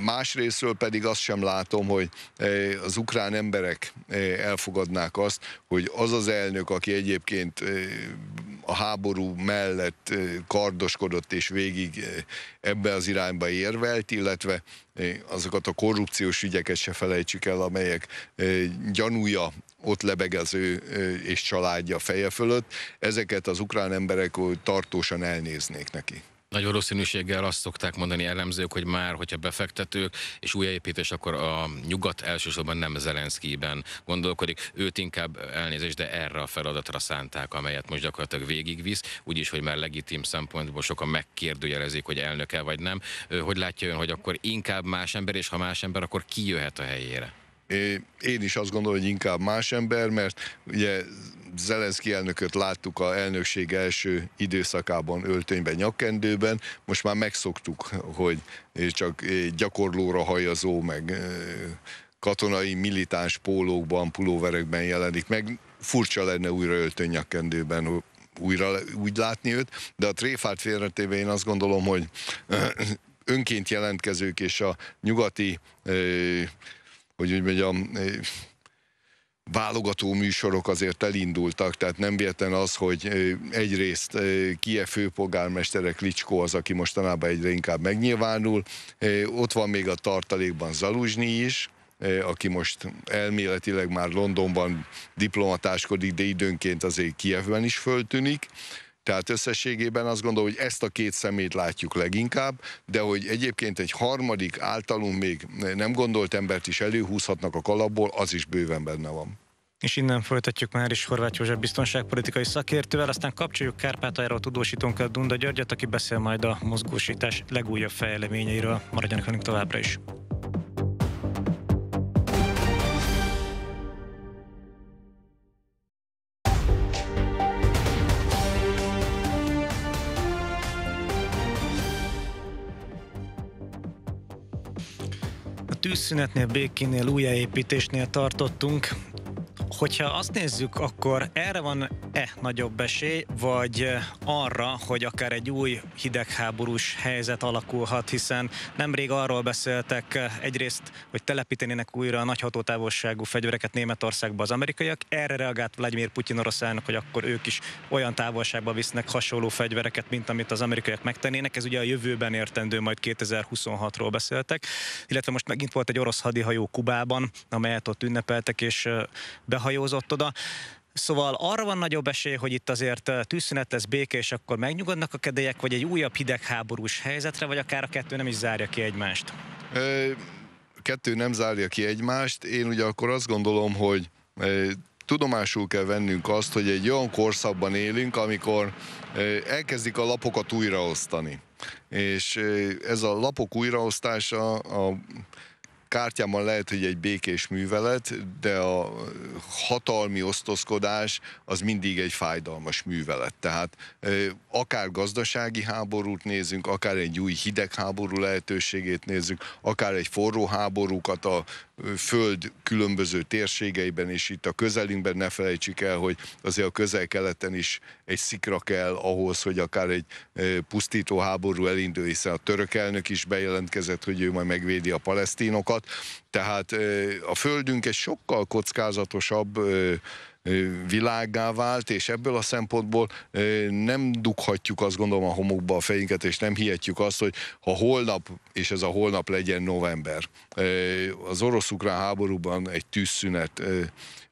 Másrésztről pedig azt sem látom, hogy az ukrán emberek elfogadnák azt, hogy az az elnök, aki egyébként a háború mellett kardoskodott és végig ebbe az irányba érvelt, illetve azokat a korrupciós ügyeket se felejtsük el, amelyek gyanúja ott lebegező és családja feje fölött, ezeket az ukrán emberek tartósan elnéznék neki. Nagy valószínűséggel azt szokták mondani elemzők, hogy már, hogyha befektetők és újjáépítés, akkor a nyugat elsősorban nem Zelenszkiben gondolkodik. Őt inkább elnézést, de erre a feladatra szánták, amelyet most gyakorlatilag végigvisz, úgyis, hogy már legitim szempontból sokan megkérdőjelezik, hogy elnöke vagy nem. Hogy látja ön, hogy akkor inkább más ember, és ha más ember, akkor ki jöhet a helyére? Én is azt gondolom, hogy inkább más ember, mert ugye Zelenszky elnököt láttuk a elnökség első időszakában öltönyben, nyakkendőben, most már megszoktuk, hogy csak gyakorlóra hajazó, meg katonai militáns pólókban, pulóverekben jelenik meg. Furcsa lenne újra nyakkendőben, újra úgy látni őt, de a tréfát félretéve én azt gondolom, hogy önként jelentkezők és a nyugati hogy úgy mondjam, eh, válogató műsorok azért elindultak, tehát nem véletlen az, hogy eh, egyrészt eh, Kie főpolgármestere Klicskó az, aki mostanában egyre inkább megnyilvánul, ott van még a tartalékban Zaluzsni is, aki most elméletileg már Londonban diplomatáskodik, de időnként azért Kievben is föltűnik, tehát összességében azt gondolom, hogy ezt a két szemét látjuk leginkább, de hogy egyébként egy harmadik általunk még nem gondolt embert is előhúzhatnak a kalapból, az is bőven benne van. És innen folytatjuk már is Horváth József biztonságpolitikai szakértővel, aztán kapcsoljuk Kárpátaljáról tudósítónkkal Dunda Györgyet, aki beszél majd a mozgósítás legújabb fejleményeiről. Maradjanak velünk továbbra is. tűzszünetnél, békénél, újjáépítésnél tartottunk. Hogyha azt nézzük, akkor erre van-e nagyobb esély, vagy arra, hogy akár egy új hidegháborús helyzet alakulhat, hiszen nemrég arról beszéltek egyrészt, hogy telepítenének újra a nagy hatótávolságú fegyvereket Németországba az amerikaiak. Erre reagált Vladimir Putyin elnök, hogy akkor ők is olyan távolságba visznek hasonló fegyvereket, mint amit az amerikaiak megtennének. Ez ugye a jövőben értendő, majd 2026-ról beszéltek. Illetve most megint volt egy orosz hadihajó Kubában, amelyet ott ünnepeltek, és be behajózott oda. Szóval arra van nagyobb esély, hogy itt azért eh, tűzszünet lesz, béke, és akkor megnyugodnak a kedélyek, vagy egy újabb hidegháborús helyzetre, vagy akár a kettő nem is zárja ki egymást? Kettő nem zárja ki egymást. Én ugye akkor azt gondolom, hogy eh, tudomásul kell vennünk azt, hogy egy olyan korszakban élünk, amikor eh, elkezdik a lapokat újraosztani. És ez a lapok újraosztása a kártyában lehet, hogy egy békés művelet, de a hatalmi osztozkodás az mindig egy fájdalmas művelet. Tehát akár gazdasági háborút nézünk, akár egy új hidegháború lehetőségét nézzük, akár egy forró háborúkat a föld különböző térségeiben, és itt a közelünkben ne felejtsük el, hogy azért a közel-keleten is egy szikra kell ahhoz, hogy akár egy e, pusztító háború elindul, hiszen a török elnök is bejelentkezett, hogy ő majd megvédi a palesztinokat. Tehát e, a földünk egy sokkal kockázatosabb e, világgá vált, és ebből a szempontból nem dughatjuk azt gondolom a homokba a fejünket, és nem hihetjük azt, hogy ha holnap, és ez a holnap legyen november, az orosz-ukrán háborúban egy tűzszünet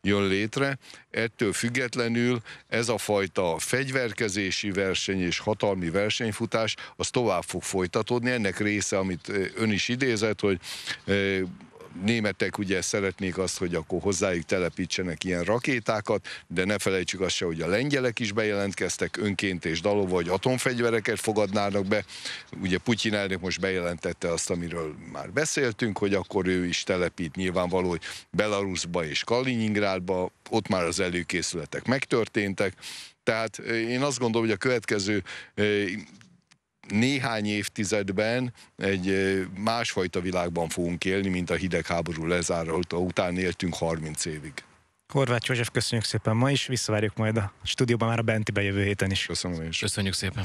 jön létre. Ettől függetlenül ez a fajta fegyverkezési verseny és hatalmi versenyfutás az tovább fog folytatódni. Ennek része, amit ön is idézett, hogy németek ugye szeretnék azt, hogy akkor hozzájuk telepítsenek ilyen rakétákat, de ne felejtsük azt se, hogy a lengyelek is bejelentkeztek önként és dalóval, vagy atomfegyvereket fogadnának be. Ugye Putyin elnök most bejelentette azt, amiről már beszéltünk, hogy akkor ő is telepít nyilvánvaló, hogy Belarusba és Kaliningrádba, ott már az előkészületek megtörténtek, tehát eh, én azt gondolom, hogy a következő eh, néhány évtizedben egy másfajta világban fogunk élni, mint a hidegháború lezárulta után éltünk 30 évig. Horváth József, köszönjük szépen ma is, visszavárjuk majd a stúdióban már a Benti bejövő héten is. Köszönöm én is. Köszönjük szépen.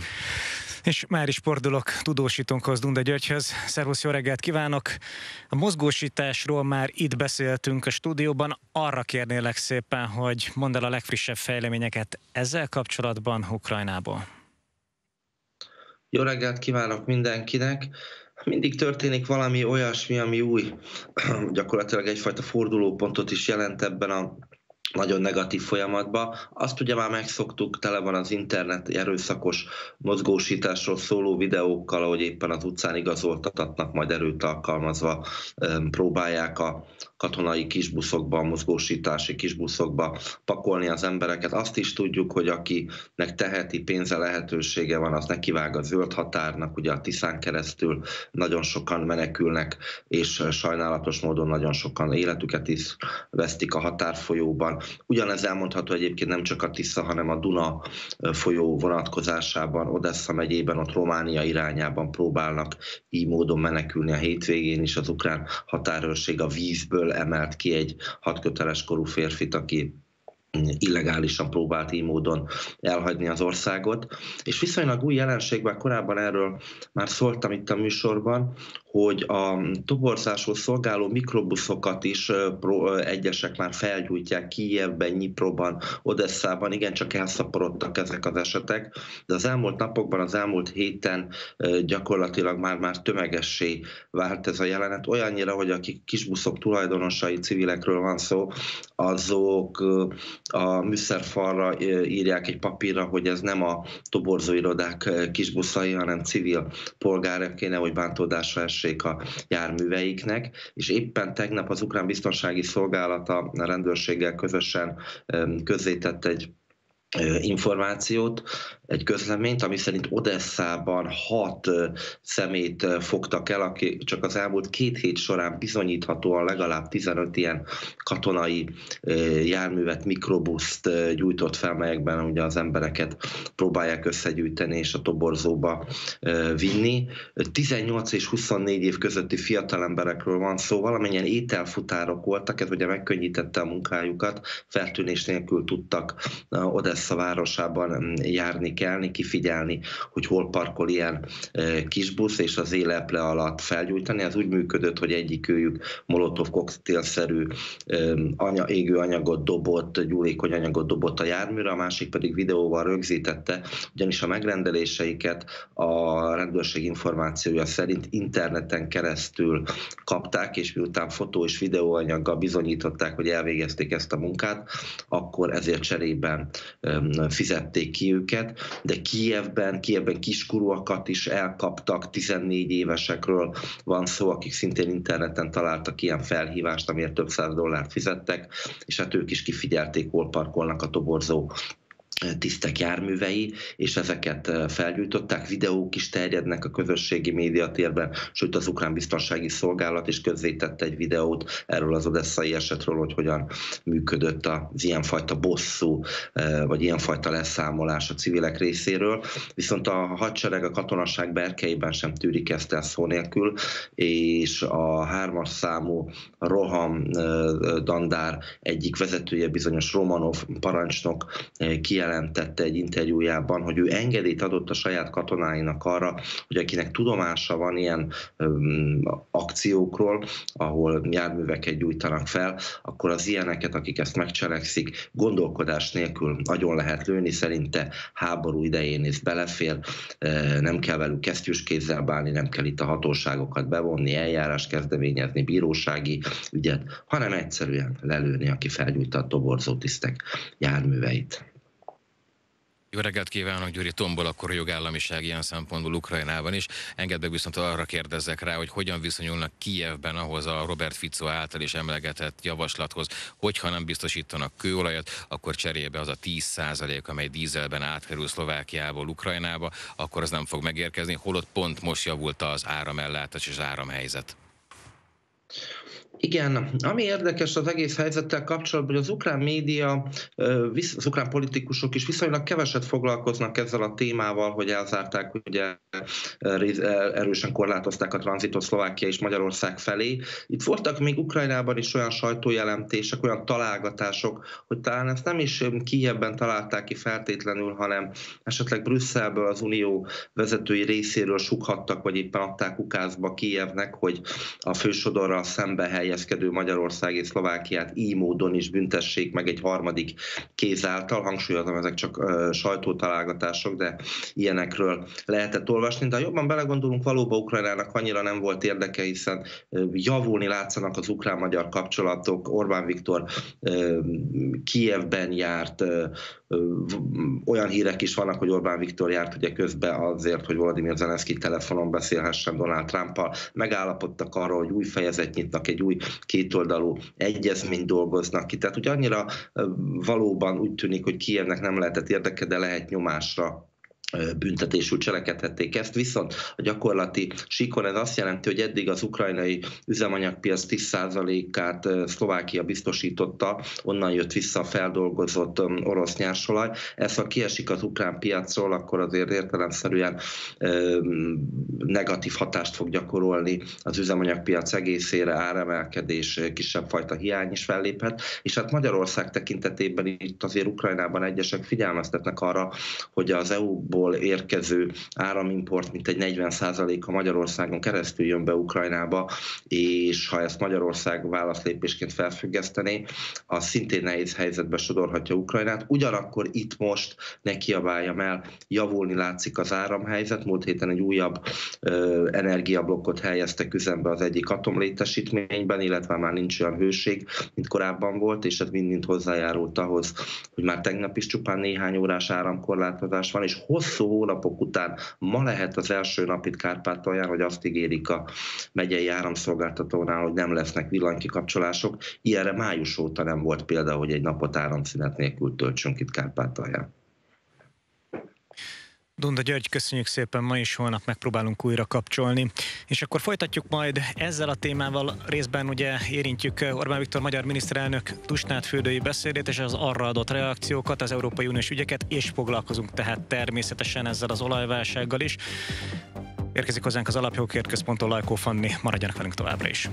És már is fordulok tudósítónkhoz, Dunda Györgyhöz. Szervusz, jó reggelt kívánok! A mozgósításról már itt beszéltünk a stúdióban. Arra kérnélek szépen, hogy mondd el a legfrissebb fejleményeket ezzel kapcsolatban Ukrajnából. Jó reggelt kívánok mindenkinek! Mindig történik valami olyasmi, ami új, gyakorlatilag egyfajta fordulópontot is jelent ebben a nagyon negatív folyamatba. Azt ugye már megszoktuk, tele van az internet erőszakos mozgósításról szóló videókkal, ahogy éppen az utcán igazoltatatnak, majd erőt alkalmazva próbálják a, katonai kisbuszokba, mozgósítási kisbuszokba pakolni az embereket. Azt is tudjuk, hogy akinek teheti, pénze lehetősége van, az nekivág a zöld határnak, ugye a Tiszán keresztül nagyon sokan menekülnek, és sajnálatos módon nagyon sokan életüket is vesztik a határfolyóban. Ugyanez elmondható egyébként nem csak a Tisza, hanem a Duna folyó vonatkozásában, Odessa megyében, ott Románia irányában próbálnak így módon menekülni a hétvégén is. Az ukrán határőrség a vízből elől emelt ki egy hatköteles korú férfit, aki illegálisan próbált így módon elhagyni az országot. És viszonylag új jelenségben korábban erről már szóltam itt a műsorban, hogy a toborzáshoz szolgáló mikrobuszokat is egyesek már felgyújtják Kijevben, Nyipróban, Odesszában, igen, csak elszaporodtak ezek az esetek, de az elmúlt napokban, az elmúlt héten gyakorlatilag már, már tömegessé vált ez a jelenet, olyannyira, hogy akik kisbuszok tulajdonosai civilekről van szó, azok a műszerfalra írják egy papírra, hogy ez nem a toborzóirodák kisbuszai, hanem civil polgárek kéne, hogy bántódásra vezethessék a járműveiknek, és éppen tegnap az Ukrán Biztonsági Szolgálata a rendőrséggel közösen közzétett egy információt, egy közleményt, ami szerint Odesszában hat szemét fogtak el, aki csak az elmúlt két hét során bizonyíthatóan legalább 15 ilyen katonai járművet, mikrobuszt gyújtott fel, melyekben ugye az embereket próbálják összegyűjteni és a toborzóba vinni. 18 és 24 év közötti fiatal emberekről van szó, valamennyien ételfutárok voltak, ez ugye megkönnyítette a munkájukat, feltűnés nélkül tudtak Odessa városában járni érzékelni, kifigyelni, hogy hol parkol ilyen kis busz, és az éleple alatt felgyújtani. Ez úgy működött, hogy egyikőjük molotov koktélszerű anya, égő anyagot dobott, gyúlékony anyagot dobott a járműre, a másik pedig videóval rögzítette, ugyanis a megrendeléseiket a rendőrség információja szerint interneten keresztül kapták, és miután fotó és videóanyaggal bizonyították, hogy elvégezték ezt a munkát, akkor ezért cserében fizették ki őket de Kievben, Kievben kiskorúakat is elkaptak, 14 évesekről van szó, akik szintén interneten találtak ilyen felhívást, amiért több száz dollárt fizettek, és hát ők is kifigyelték, hol parkolnak a toborzó tisztek járművei, és ezeket eh, felgyújtották, videók is terjednek a közösségi médiatérben, sőt az Ukrán Biztonsági Szolgálat is közzétett egy videót erről az odesszai esetről, hogy hogyan működött az ilyenfajta bosszú, eh, vagy ilyenfajta leszámolás a civilek részéről, viszont a hadsereg a katonaság berkeiben sem tűrik ezt el szó nélkül, és a hármas számú Roham eh, Dandár egyik vezetője, bizonyos Romanov parancsnok kijelentette, bejelentette egy interjújában, hogy ő engedélyt adott a saját katonáinak arra, hogy akinek tudomása van ilyen öm, akciókról, ahol járműveket gyújtanak fel, akkor az ilyeneket, akik ezt megcselekszik, gondolkodás nélkül nagyon lehet lőni, szerinte háború idején is belefér, nem kell velük kesztyűs kézzel bánni, nem kell itt a hatóságokat bevonni, eljárás kezdeményezni, bírósági ügyet, hanem egyszerűen lelőni, aki felgyújtott a toborzó tisztek járműveit. Jó reggelt kívánok, Gyuri Tombol, akkor a jogállamiság ilyen szempontból Ukrajnában is. Engedd meg viszont arra kérdezzek rá, hogy hogyan viszonyulnak Kijevben ahhoz a Robert Fico által is emlegetett javaslathoz, hogyha nem biztosítanak kőolajat, akkor cserébe az a 10 százalék, amely dízelben átkerül Szlovákiából Ukrajnába, akkor az nem fog megérkezni, holott pont most javult az áramellátás és az áramhelyzet. Igen, ami érdekes az egész helyzettel kapcsolatban, hogy az ukrán média, az ukrán politikusok is viszonylag keveset foglalkoznak ezzel a témával, hogy elzárták, ugye erősen korlátozták a tranzitot Szlovákia és Magyarország felé. Itt voltak még Ukrajnában is olyan sajtójelentések, olyan találgatások, hogy talán ezt nem is kiebben találták ki feltétlenül, hanem esetleg Brüsszelből az unió vezetői részéről sukhattak, vagy éppen adták ukázba Kijevnek, hogy a fősodorral szembe hely elhelyezkedő Magyarország és Szlovákiát így módon is büntessék meg egy harmadik kéz által. Hangsúlyozom, ezek csak sajtótalálgatások, de ilyenekről lehetett olvasni. De ha jobban belegondolunk, valóban Ukrajnának annyira nem volt érdeke, hiszen javulni látszanak az ukrán-magyar kapcsolatok. Orbán Viktor Kievben járt, olyan hírek is vannak, hogy Orbán Viktor járt ugye közbe azért, hogy Volodymyr Zelenszky telefonon beszélhessen Donald Trumpal. Megállapodtak arra, hogy új fejezet nyitnak, egy új kétoldalú egyezményt dolgoznak ki. Tehát ugye annyira valóban úgy tűnik, hogy Kievnek nem lehetett érdeke, de lehet nyomásra büntetésül cselekedhették ezt, viszont a gyakorlati síkon ez azt jelenti, hogy eddig az ukrajnai üzemanyagpiac 10%-át Szlovákia biztosította, onnan jött vissza a feldolgozott orosz nyársolaj. Ez, ha kiesik az ukrán piacról, akkor azért értelemszerűen negatív hatást fog gyakorolni az üzemanyagpiac egészére, áremelkedés, kisebb fajta hiány is felléphet, és hát Magyarország tekintetében itt azért Ukrajnában egyesek figyelmeztetnek arra, hogy az EU-ból Ukrajnából érkező áramimport mintegy 40%-a Magyarországon keresztül jön be Ukrajnába, és ha ezt Magyarország válaszlépésként felfüggesztené, az szintén nehéz helyzetbe sodorhatja Ukrajnát. Ugyanakkor itt most ne kiabáljam el, javulni látszik az áramhelyzet. Múlt héten egy újabb ö, energiablokkot helyeztek üzembe az egyik atomlétesítményben, illetve már nincs olyan hőség, mint korábban volt, és ez mind-mind hozzájárult ahhoz, hogy már tegnap is csupán néhány órás áramkorlátozás van, és hol hosszú hónapok után ma lehet az első nap itt Kárpátalján, hogy azt ígérik a megyei áramszolgáltatónál, hogy nem lesznek villanykikapcsolások. Ilyenre május óta nem volt példa, hogy egy napot áramszünet nélkül töltsünk itt Kárpátalján. Dunda György, köszönjük szépen, ma is holnap megpróbálunk újra kapcsolni. És akkor folytatjuk majd ezzel a témával, részben ugye érintjük Orbán Viktor magyar miniszterelnök Tusnát fődői beszédét és az arra adott reakciókat, az Európai Uniós ügyeket, és foglalkozunk tehát természetesen ezzel az olajválsággal is. Érkezik hozzánk az Alapjogért Központ Olajkó Fanni, maradjanak velünk továbbra is.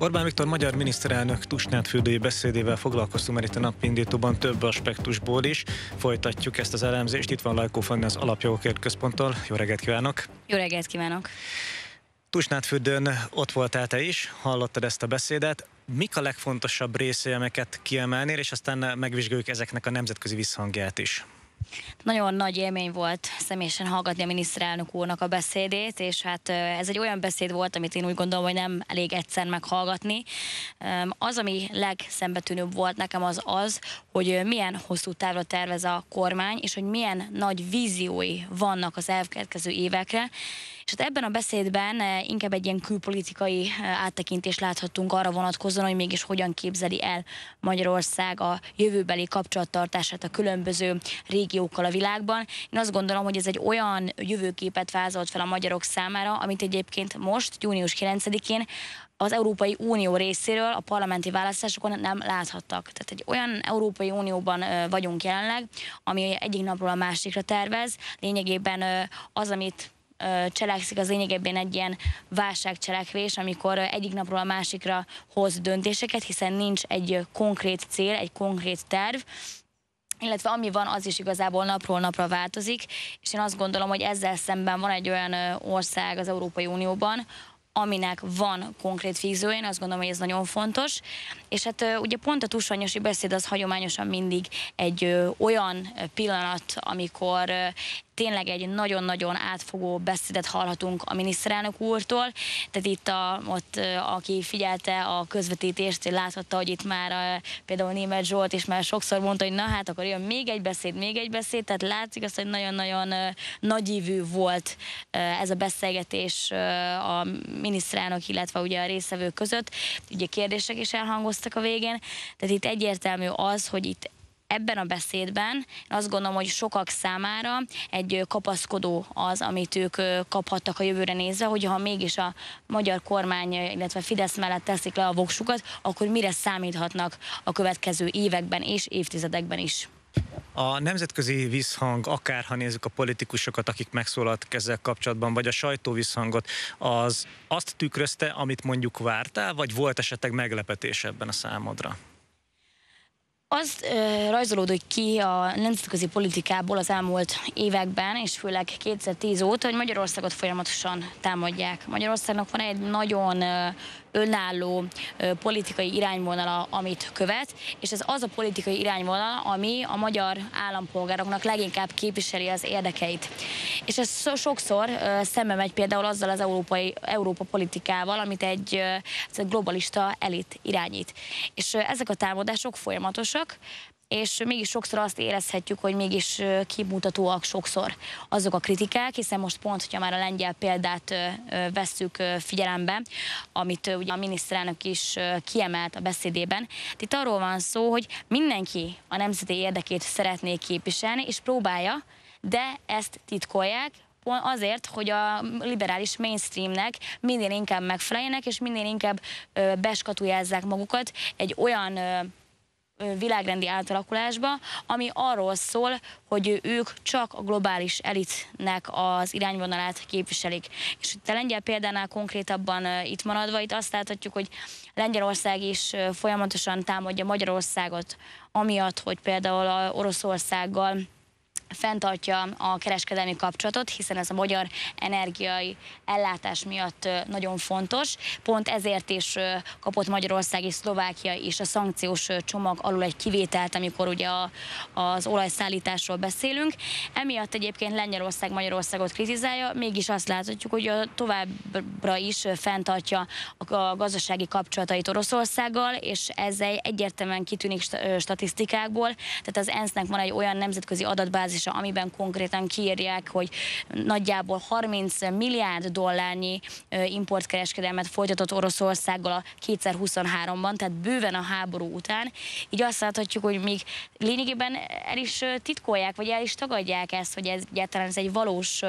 Orbán Viktor magyar miniszterelnök Tusnád fürdői beszédével foglalkoztunk már itt a napindítóban több aspektusból is. Folytatjuk ezt az elemzést. Itt van Lajkó Fanni az Alapjogokért Központtól. Jó reggelt kívánok! Jó reggelt kívánok! fürdőn ott voltál te is, hallottad ezt a beszédet. Mik a legfontosabb részei, amiket kiemelnél, és aztán megvizsgáljuk ezeknek a nemzetközi visszhangját is? Nagyon nagy élmény volt személyesen hallgatni a miniszterelnök úrnak a beszédét, és hát ez egy olyan beszéd volt, amit én úgy gondolom, hogy nem elég egyszer meghallgatni. Az, ami legszembetűnőbb volt nekem az az, hogy milyen hosszú távra tervez a kormány, és hogy milyen nagy víziói vannak az elkövetkező évekre, és hát ebben a beszédben eh, inkább egy ilyen külpolitikai eh, áttekintést láthattunk arra vonatkozóan, hogy mégis hogyan képzeli el Magyarország a jövőbeli kapcsolattartását a különböző régiókkal a világban. Én azt gondolom, hogy ez egy olyan jövőképet vázolt fel a magyarok számára, amit egyébként most, június 9-én az Európai Unió részéről a parlamenti választásokon nem láthattak. Tehát egy olyan Európai Unióban eh, vagyunk jelenleg, ami egyik napról a másikra tervez. Lényegében az, amit cselekszik, az lényegében egy ilyen válságcselekvés, amikor egyik napról a másikra hoz döntéseket, hiszen nincs egy konkrét cél, egy konkrét terv, illetve ami van, az is igazából napról napra változik, és én azt gondolom, hogy ezzel szemben van egy olyan ország az Európai Unióban, aminek van konkrét víziója, én azt gondolom, hogy ez nagyon fontos, és hát ugye pont a tusványosi beszéd az hagyományosan mindig egy olyan pillanat, amikor tényleg egy nagyon-nagyon átfogó beszédet hallhatunk a miniszterelnök úrtól. Tehát itt, a, ott, aki figyelte a közvetítést, láthatta, hogy itt már a, például Németh Zsolt is már sokszor mondta, hogy na hát akkor jön még egy beszéd, még egy beszéd, tehát látszik azt, hogy nagyon-nagyon nagyívű volt ez a beszélgetés a miniszterelnök, illetve ugye a részevők között. Ugye kérdések is elhangoztak, találkoztak a végén, tehát itt egyértelmű az, hogy itt ebben a beszédben én azt gondolom, hogy sokak számára egy kapaszkodó az, amit ők kaphattak a jövőre nézve, hogyha mégis a magyar kormány, illetve Fidesz mellett teszik le a voksukat, akkor mire számíthatnak a következő években és évtizedekben is. A nemzetközi visszhang, akárha nézzük a politikusokat, akik megszólaltak ezzel kapcsolatban, vagy a visszhangot, az azt tükrözte, amit mondjuk vártál, vagy volt esetleg meglepetés ebben a számodra? Az ö, rajzolódik ki a nemzetközi politikából az elmúlt években, és főleg 2010 óta, hogy Magyarországot folyamatosan támadják. Magyarországnak van egy nagyon ö, önálló politikai irányvonala, amit követ, és ez az a politikai irányvonal, ami a magyar állampolgároknak leginkább képviseli az érdekeit. És ez sokszor szembe megy például azzal az európai Európa politikával, amit egy, egy globalista elit irányít. És ezek a támadások folyamatosak, és mégis sokszor azt érezhetjük, hogy mégis kimutatóak sokszor azok a kritikák, hiszen most pont, hogyha már a lengyel példát vesszük figyelembe, amit ugye a miniszterelnök is kiemelt a beszédében. Itt arról van szó, hogy mindenki a nemzeti érdekét szeretné képviselni, és próbálja, de ezt titkolják, azért, hogy a liberális mainstreamnek minél inkább megfeleljenek, és minél inkább beskatujázzák magukat egy olyan világrendi átalakulásba, ami arról szól, hogy ők csak a globális elitnek az irányvonalát képviselik. És itt a lengyel példánál konkrétabban itt maradva, itt azt láthatjuk, hogy Lengyelország is folyamatosan támadja Magyarországot, amiatt, hogy például a Oroszországgal fenntartja a kereskedelmi kapcsolatot, hiszen ez a magyar energiai ellátás miatt nagyon fontos. Pont ezért is kapott Magyarország és Szlovákia is a szankciós csomag alul egy kivételt, amikor ugye az olajszállításról beszélünk. Emiatt egyébként Lengyelország Magyarországot kritizálja, mégis azt láthatjuk, hogy a továbbra is fenntartja a gazdasági kapcsolatait Oroszországgal, és ezzel egyértelműen kitűnik statisztikákból. Tehát az ENSZ-nek van egy olyan nemzetközi adatbázis, adatbázisa, amiben konkrétan kiírják, hogy nagyjából 30 milliárd dollárnyi importkereskedelmet folytatott Oroszországgal a 2023-ban, tehát bőven a háború után. Így azt láthatjuk, hogy még lényegében el is titkolják, vagy el is tagadják ezt, hogy ez egyáltalán ez egy valós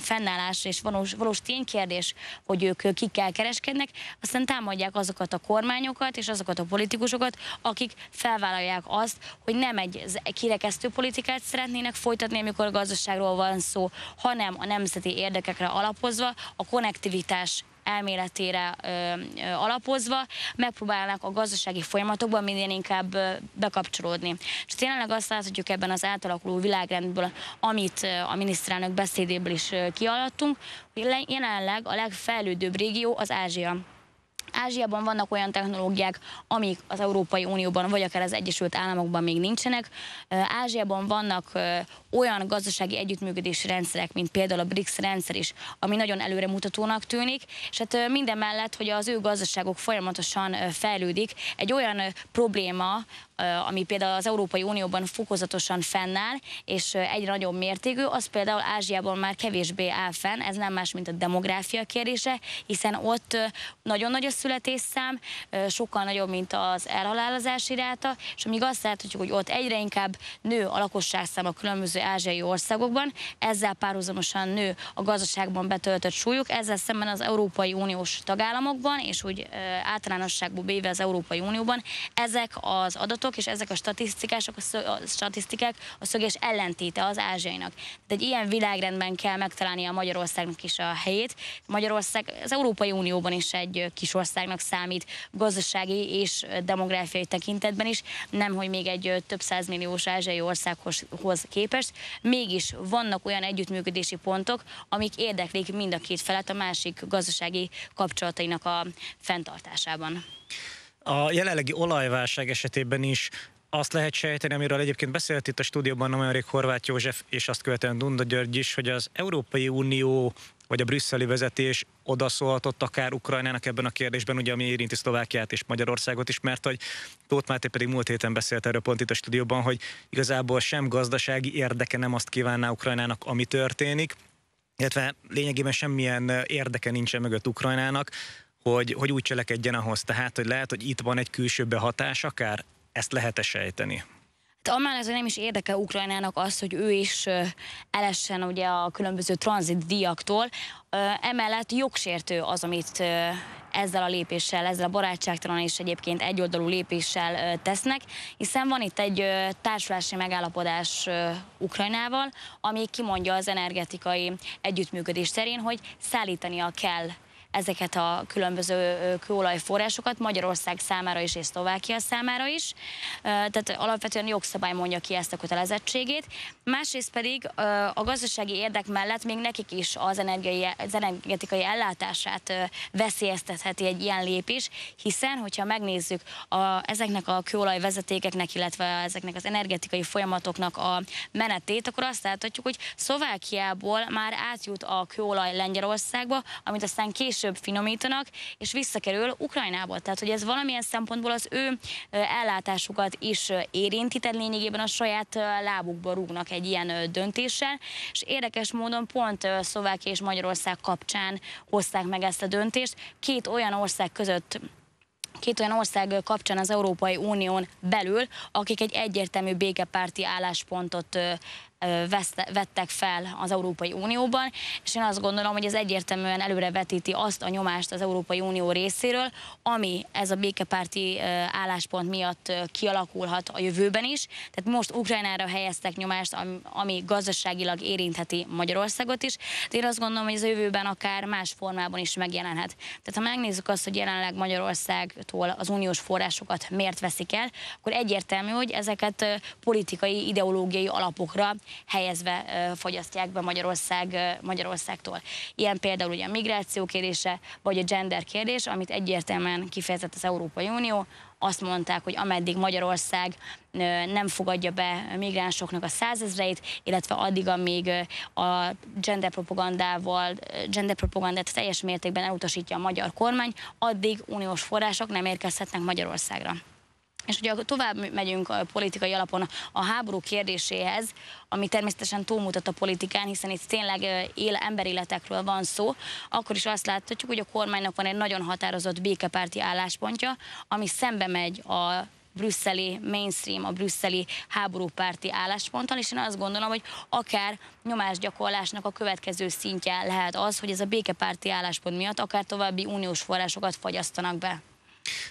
fennállás és valós, valós ténykérdés, hogy ők kikkel kereskednek, aztán támadják azokat a kormányokat és azokat a politikusokat, akik felvállalják azt, hogy nem egy kirekesztő politikát politikát szeretnének folytatni, amikor gazdaságról van szó, hanem a nemzeti érdekekre alapozva, a konnektivitás elméletére ö, ö, alapozva megpróbálnak a gazdasági folyamatokban minél inkább ö, bekapcsolódni. És tényleg azt láthatjuk ebben az átalakuló világrendből, amit ö, a miniszterelnök beszédéből is kialattunk, hogy jelenleg a legfejlődőbb régió az Ázsia. Ázsiában vannak olyan technológiák, amik az Európai Unióban vagy akár az Egyesült Államokban még nincsenek. Ázsiában vannak olyan gazdasági együttműködési rendszerek, mint például a BRICS rendszer is, ami nagyon előremutatónak tűnik, és hát minden mellett, hogy az ő gazdaságok folyamatosan fejlődik, egy olyan probléma, ami például az Európai Unióban fokozatosan fennáll, és egyre nagyobb mértékű, az például Ázsiában már kevésbé áll fenn, ez nem más, mint a demográfia kérdése, hiszen ott nagyon nagy a születésszám, sokkal nagyobb, mint az elhalálozási ráta, és amíg azt láthatjuk, hogy ott egyre inkább nő a lakosságszám a különböző ázsiai országokban, ezzel párhuzamosan nő a gazdaságban betöltött súlyuk, ezzel szemben az Európai Uniós tagállamokban, és úgy általánosságban béve az Európai Unióban, ezek az adatok adatok és ezek a statisztikások, a, szög, a statisztikák a szögés ellentéte az ázsiainak. Tehát egy ilyen világrendben kell megtalálni a Magyarországnak is a helyét. Magyarország az Európai Unióban is egy kis országnak számít gazdasági és demográfiai tekintetben is, nem hogy még egy több százmilliós ázsiai országhoz képest. Mégis vannak olyan együttműködési pontok, amik érdeklik mind a két felet a másik gazdasági kapcsolatainak a fenntartásában a jelenlegi olajválság esetében is azt lehet sejteni, amiről egyébként beszélt itt a stúdióban nem olyan rég Horváth József, és azt követően Dunda György is, hogy az Európai Unió vagy a brüsszeli vezetés odaszólhatott akár Ukrajnának ebben a kérdésben, ugye ami érinti Szlovákiát és Magyarországot is, mert hogy Tóth Máté pedig múlt héten beszélt erről pont itt a stúdióban, hogy igazából sem gazdasági érdeke nem azt kívánná Ukrajnának, ami történik, illetve lényegében semmilyen érdeke nincsen mögött Ukrajnának, hogy, hogy úgy cselekedjen ahhoz. Tehát, hogy lehet, hogy itt van egy külső behatás akár, ezt lehet-e sejteni? Hát amellett, hogy nem is érdeke Ukrajnának az, hogy ő is elessen ugye a különböző tranzit díjaktól, emellett jogsértő az, amit ezzel a lépéssel, ezzel a barátságtalan és egyébként egyoldalú lépéssel tesznek, hiszen van itt egy társulási megállapodás Ukrajnával, ami kimondja az energetikai együttműködés terén, hogy szállítania kell ezeket a különböző kőolajforrásokat Magyarország számára is és Szlovákia számára is. Tehát alapvetően jogszabály mondja ki ezt a kötelezettségét. Másrészt pedig a gazdasági érdek mellett még nekik is az, energiai, az energetikai ellátását veszélyeztetheti egy ilyen lépés, hiszen, hogyha megnézzük a, ezeknek a kőolajvezetékeknek, illetve ezeknek az energetikai folyamatoknak a menetét, akkor azt láthatjuk, hogy Szlovákiából már átjut a kőolaj Lengyelországba, amit aztán később később finomítanak, és visszakerül Ukrajnába. Tehát, hogy ez valamilyen szempontból az ő ellátásukat is érinti, tehát lényegében a saját lábukba rúgnak egy ilyen döntéssel, és érdekes módon pont Szlovákia és Magyarország kapcsán hozták meg ezt a döntést. Két olyan ország között két olyan ország kapcsán az Európai Unión belül, akik egy egyértelmű békepárti álláspontot veszte, vettek fel az Európai Unióban, és én azt gondolom, hogy ez egyértelműen előre vetíti azt a nyomást az Európai Unió részéről, ami ez a békepárti álláspont miatt kialakulhat a jövőben is. Tehát most Ukrajnára helyeztek nyomást, ami gazdaságilag érintheti Magyarországot is, de én azt gondolom, hogy a jövőben akár más formában is megjelenhet. Tehát ha megnézzük azt, hogy jelenleg Magyarországtól az uniós forrásokat miért veszik el, akkor egyértelmű, hogy ezeket politikai, ideológiai alapokra helyezve fogyasztják be Magyarország, Magyarországtól. Ilyen például ugye a migráció kérdése, vagy a gender kérdés, amit egyértelműen kifejezett az Európai Unió, azt mondták, hogy ameddig Magyarország nem fogadja be migránsoknak a százezreit, illetve addig, amíg a genderpropagandával, genderpropagandát teljes mértékben elutasítja a magyar kormány, addig uniós források nem érkezhetnek Magyarországra. És ugye tovább megyünk a politikai alapon a háború kérdéséhez, ami természetesen túlmutat a politikán, hiszen itt tényleg él, emberéletekről van szó, akkor is azt láthatjuk, hogy a kormánynak van egy nagyon határozott békepárti álláspontja, ami szembe megy a brüsszeli mainstream, a brüsszeli háborúpárti állásponttal, és én azt gondolom, hogy akár nyomásgyakorlásnak a következő szintje lehet az, hogy ez a békepárti álláspont miatt akár további uniós forrásokat fagyasztanak be.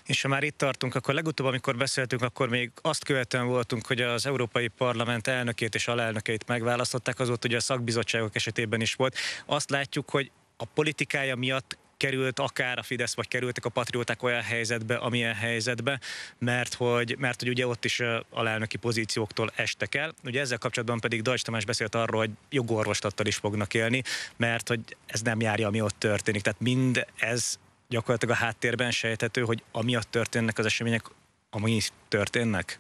És ha már itt tartunk, akkor legutóbb, amikor beszéltünk, akkor még azt követően voltunk, hogy az Európai Parlament elnökét és alelnökeit megválasztották, az ott, ugye a szakbizottságok esetében is volt. Azt látjuk, hogy a politikája miatt került akár a Fidesz, vagy kerültek a patrióták olyan helyzetbe, amilyen helyzetbe, mert hogy, mert hogy ugye ott is alelnöki pozícióktól estek el. Ugye ezzel kapcsolatban pedig Dajcs Tamás beszélt arról, hogy jogorvostattal is fognak élni, mert hogy ez nem járja, ami ott történik. Tehát mind ez gyakorlatilag a háttérben sejthető, hogy amiatt történnek az események, ami történnek?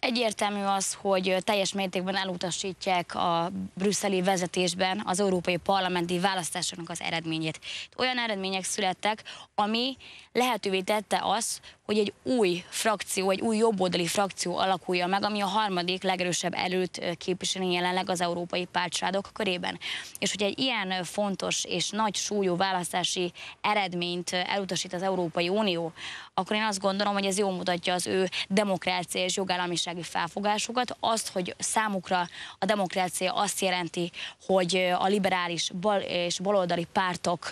Egyértelmű az, hogy teljes mértékben elutasítják a brüsszeli vezetésben az európai parlamenti választásoknak az eredményét. Olyan eredmények születtek, ami lehetővé tette azt, hogy egy új frakció, egy új jobboldali frakció alakulja meg, ami a harmadik legerősebb előtt képviseli jelenleg az európai pártsádok körében. És hogy egy ilyen fontos és nagy súlyú választási eredményt elutasít az Európai Unió, akkor én azt gondolom, hogy ez jól mutatja az ő demokrácia és jogállamiság gazdasági felfogásokat, azt, hogy számukra a demokrácia azt jelenti, hogy a liberális bal és baloldali pártok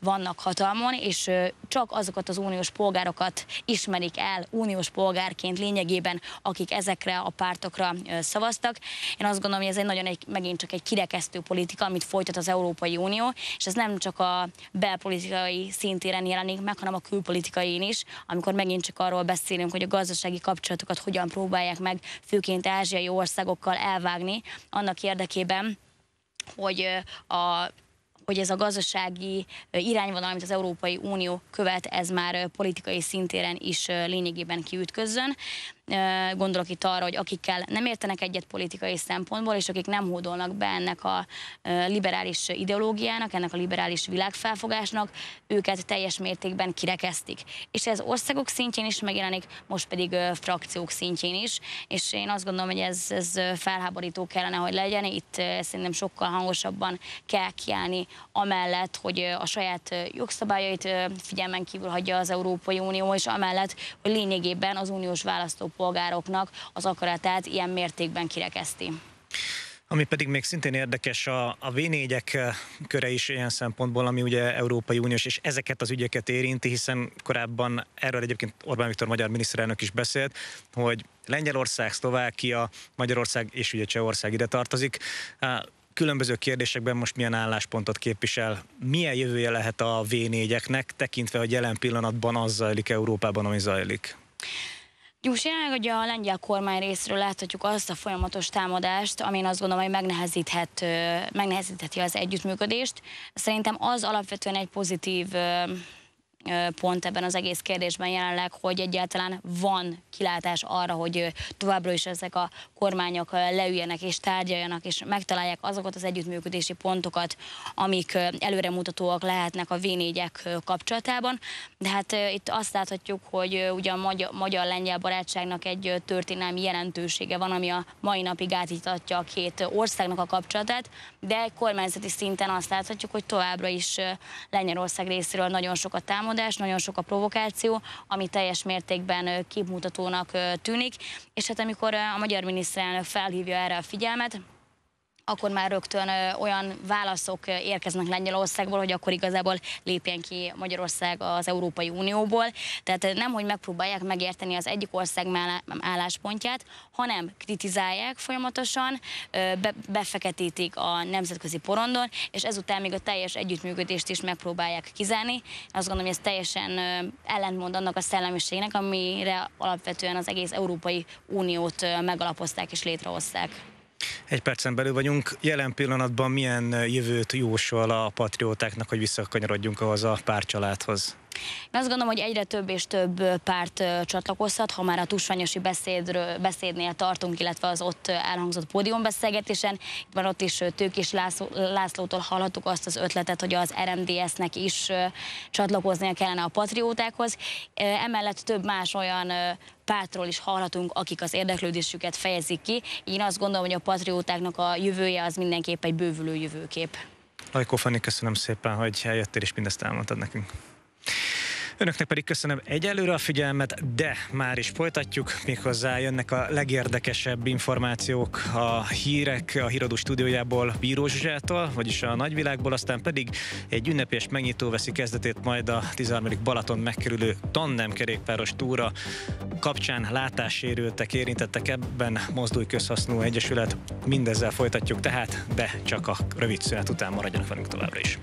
vannak hatalmon, és csak azokat az uniós polgárokat ismerik el uniós polgárként lényegében, akik ezekre a pártokra szavaztak. Én azt gondolom, hogy ez egy nagyon egy, megint csak egy kirekesztő politika, amit folytat az Európai Unió, és ez nem csak a belpolitikai szintéren jelenik meg, hanem a külpolitikai is, amikor megint csak arról beszélünk, hogy a gazdasági kapcsolatokat hogyan próbálják próbálják meg főként ázsiai országokkal elvágni annak érdekében, hogy a hogy ez a gazdasági irányvonal, amit az Európai Unió követ, ez már politikai szintéren is lényegében kiütközzön. Gondolok itt arra, hogy akikkel nem értenek egyet politikai szempontból, és akik nem hódolnak be ennek a liberális ideológiának, ennek a liberális világfelfogásnak, őket teljes mértékben kirekeztik. És ez országok szintjén is megjelenik, most pedig frakciók szintjén is, és én azt gondolom, hogy ez, ez felháborító kellene, hogy legyen. Itt szerintem sokkal hangosabban kell kiállni amellett, hogy a saját jogszabályait figyelmen kívül hagyja az Európai Unió, és amellett, hogy lényegében az uniós választó polgároknak az akaratát ilyen mértékben kirekeszti. Ami pedig még szintén érdekes, a, a V4-ek eh, köre is ilyen szempontból, ami ugye Európai Uniós, és ezeket az ügyeket érinti, hiszen korábban erről egyébként Orbán Viktor magyar miniszterelnök is beszélt, hogy Lengyelország, Szlovákia, Magyarország és ugye Csehország ide tartozik. Eh, különböző kérdésekben most milyen álláspontot képvisel, milyen jövője lehet a V4-eknek, tekintve, hogy jelen pillanatban az zajlik Európában, ami zajlik? Gyús, jelenleg a lengyel kormány részről láthatjuk azt a folyamatos támadást, amin azt gondolom, hogy megnehezíthet, megnehezítheti az együttműködést. Szerintem az alapvetően egy pozitív pont ebben az egész kérdésben jelenleg, hogy egyáltalán van kilátás arra, hogy továbbra is ezek a kormányok leüljenek és tárgyaljanak, és megtalálják azokat az együttműködési pontokat, amik előremutatóak lehetnek a v kapcsolatában. De hát itt azt láthatjuk, hogy ugye a magyar-lengyel barátságnak egy történelmi jelentősége van, ami a mai napig átítatja a két országnak a kapcsolatát, de kormányzati szinten azt láthatjuk, hogy továbbra is Lengyelország részéről nagyon sokat támad, támadás, nagyon sok a provokáció, ami teljes mértékben képmutatónak tűnik, és hát amikor a magyar miniszterelnök felhívja erre a figyelmet, akkor már rögtön olyan válaszok érkeznek Lengyelországból, hogy akkor igazából lépjen ki Magyarország az Európai Unióból. Tehát nem, hogy megpróbálják megérteni az egyik ország álláspontját, hanem kritizálják folyamatosan, befeketítik a nemzetközi porondon, és ezután még a teljes együttműködést is megpróbálják kizárni. Azt gondolom, hogy ez teljesen ellentmond annak a szellemiségnek, amire alapvetően az egész Európai Uniót megalapozták és létrehozták. Egy percen belül vagyunk. Jelen pillanatban milyen jövőt jósol a patriótáknak, hogy visszakanyarodjunk ahhoz a párcsaládhoz? Én azt gondolom, hogy egyre több és több párt csatlakozhat, ha már a tusványosi beszédről, beszédnél tartunk, illetve az ott elhangzott pódiumbeszélgetésen. Itt van ott is Tőkés László, Lászlótól hallhattuk azt az ötletet, hogy az RMDS-nek is csatlakoznia kellene a patriótákhoz. Emellett több más olyan pártról is hallhatunk, akik az érdeklődésüket fejezik ki. Én azt gondolom, hogy a patriótáknak a jövője az mindenképp egy bővülő jövőkép. Ajkó Fanny, köszönöm szépen, hogy eljöttél és mindezt elmondtad nekünk. Önöknek pedig köszönöm egyelőre a figyelmet, de már is folytatjuk, méghozzá jönnek a legérdekesebb információk a hírek a híradó stúdiójából Bíró Zsuzsától, vagyis a nagyvilágból, aztán pedig egy ünnepés megnyitó veszi kezdetét majd a 13. Balaton megkerülő tandem kerékpáros túra kapcsán látássérültek érintettek ebben Mozdulj Közhasznú Egyesület. Mindezzel folytatjuk tehát, de csak a rövid szünet után maradjanak velünk továbbra is.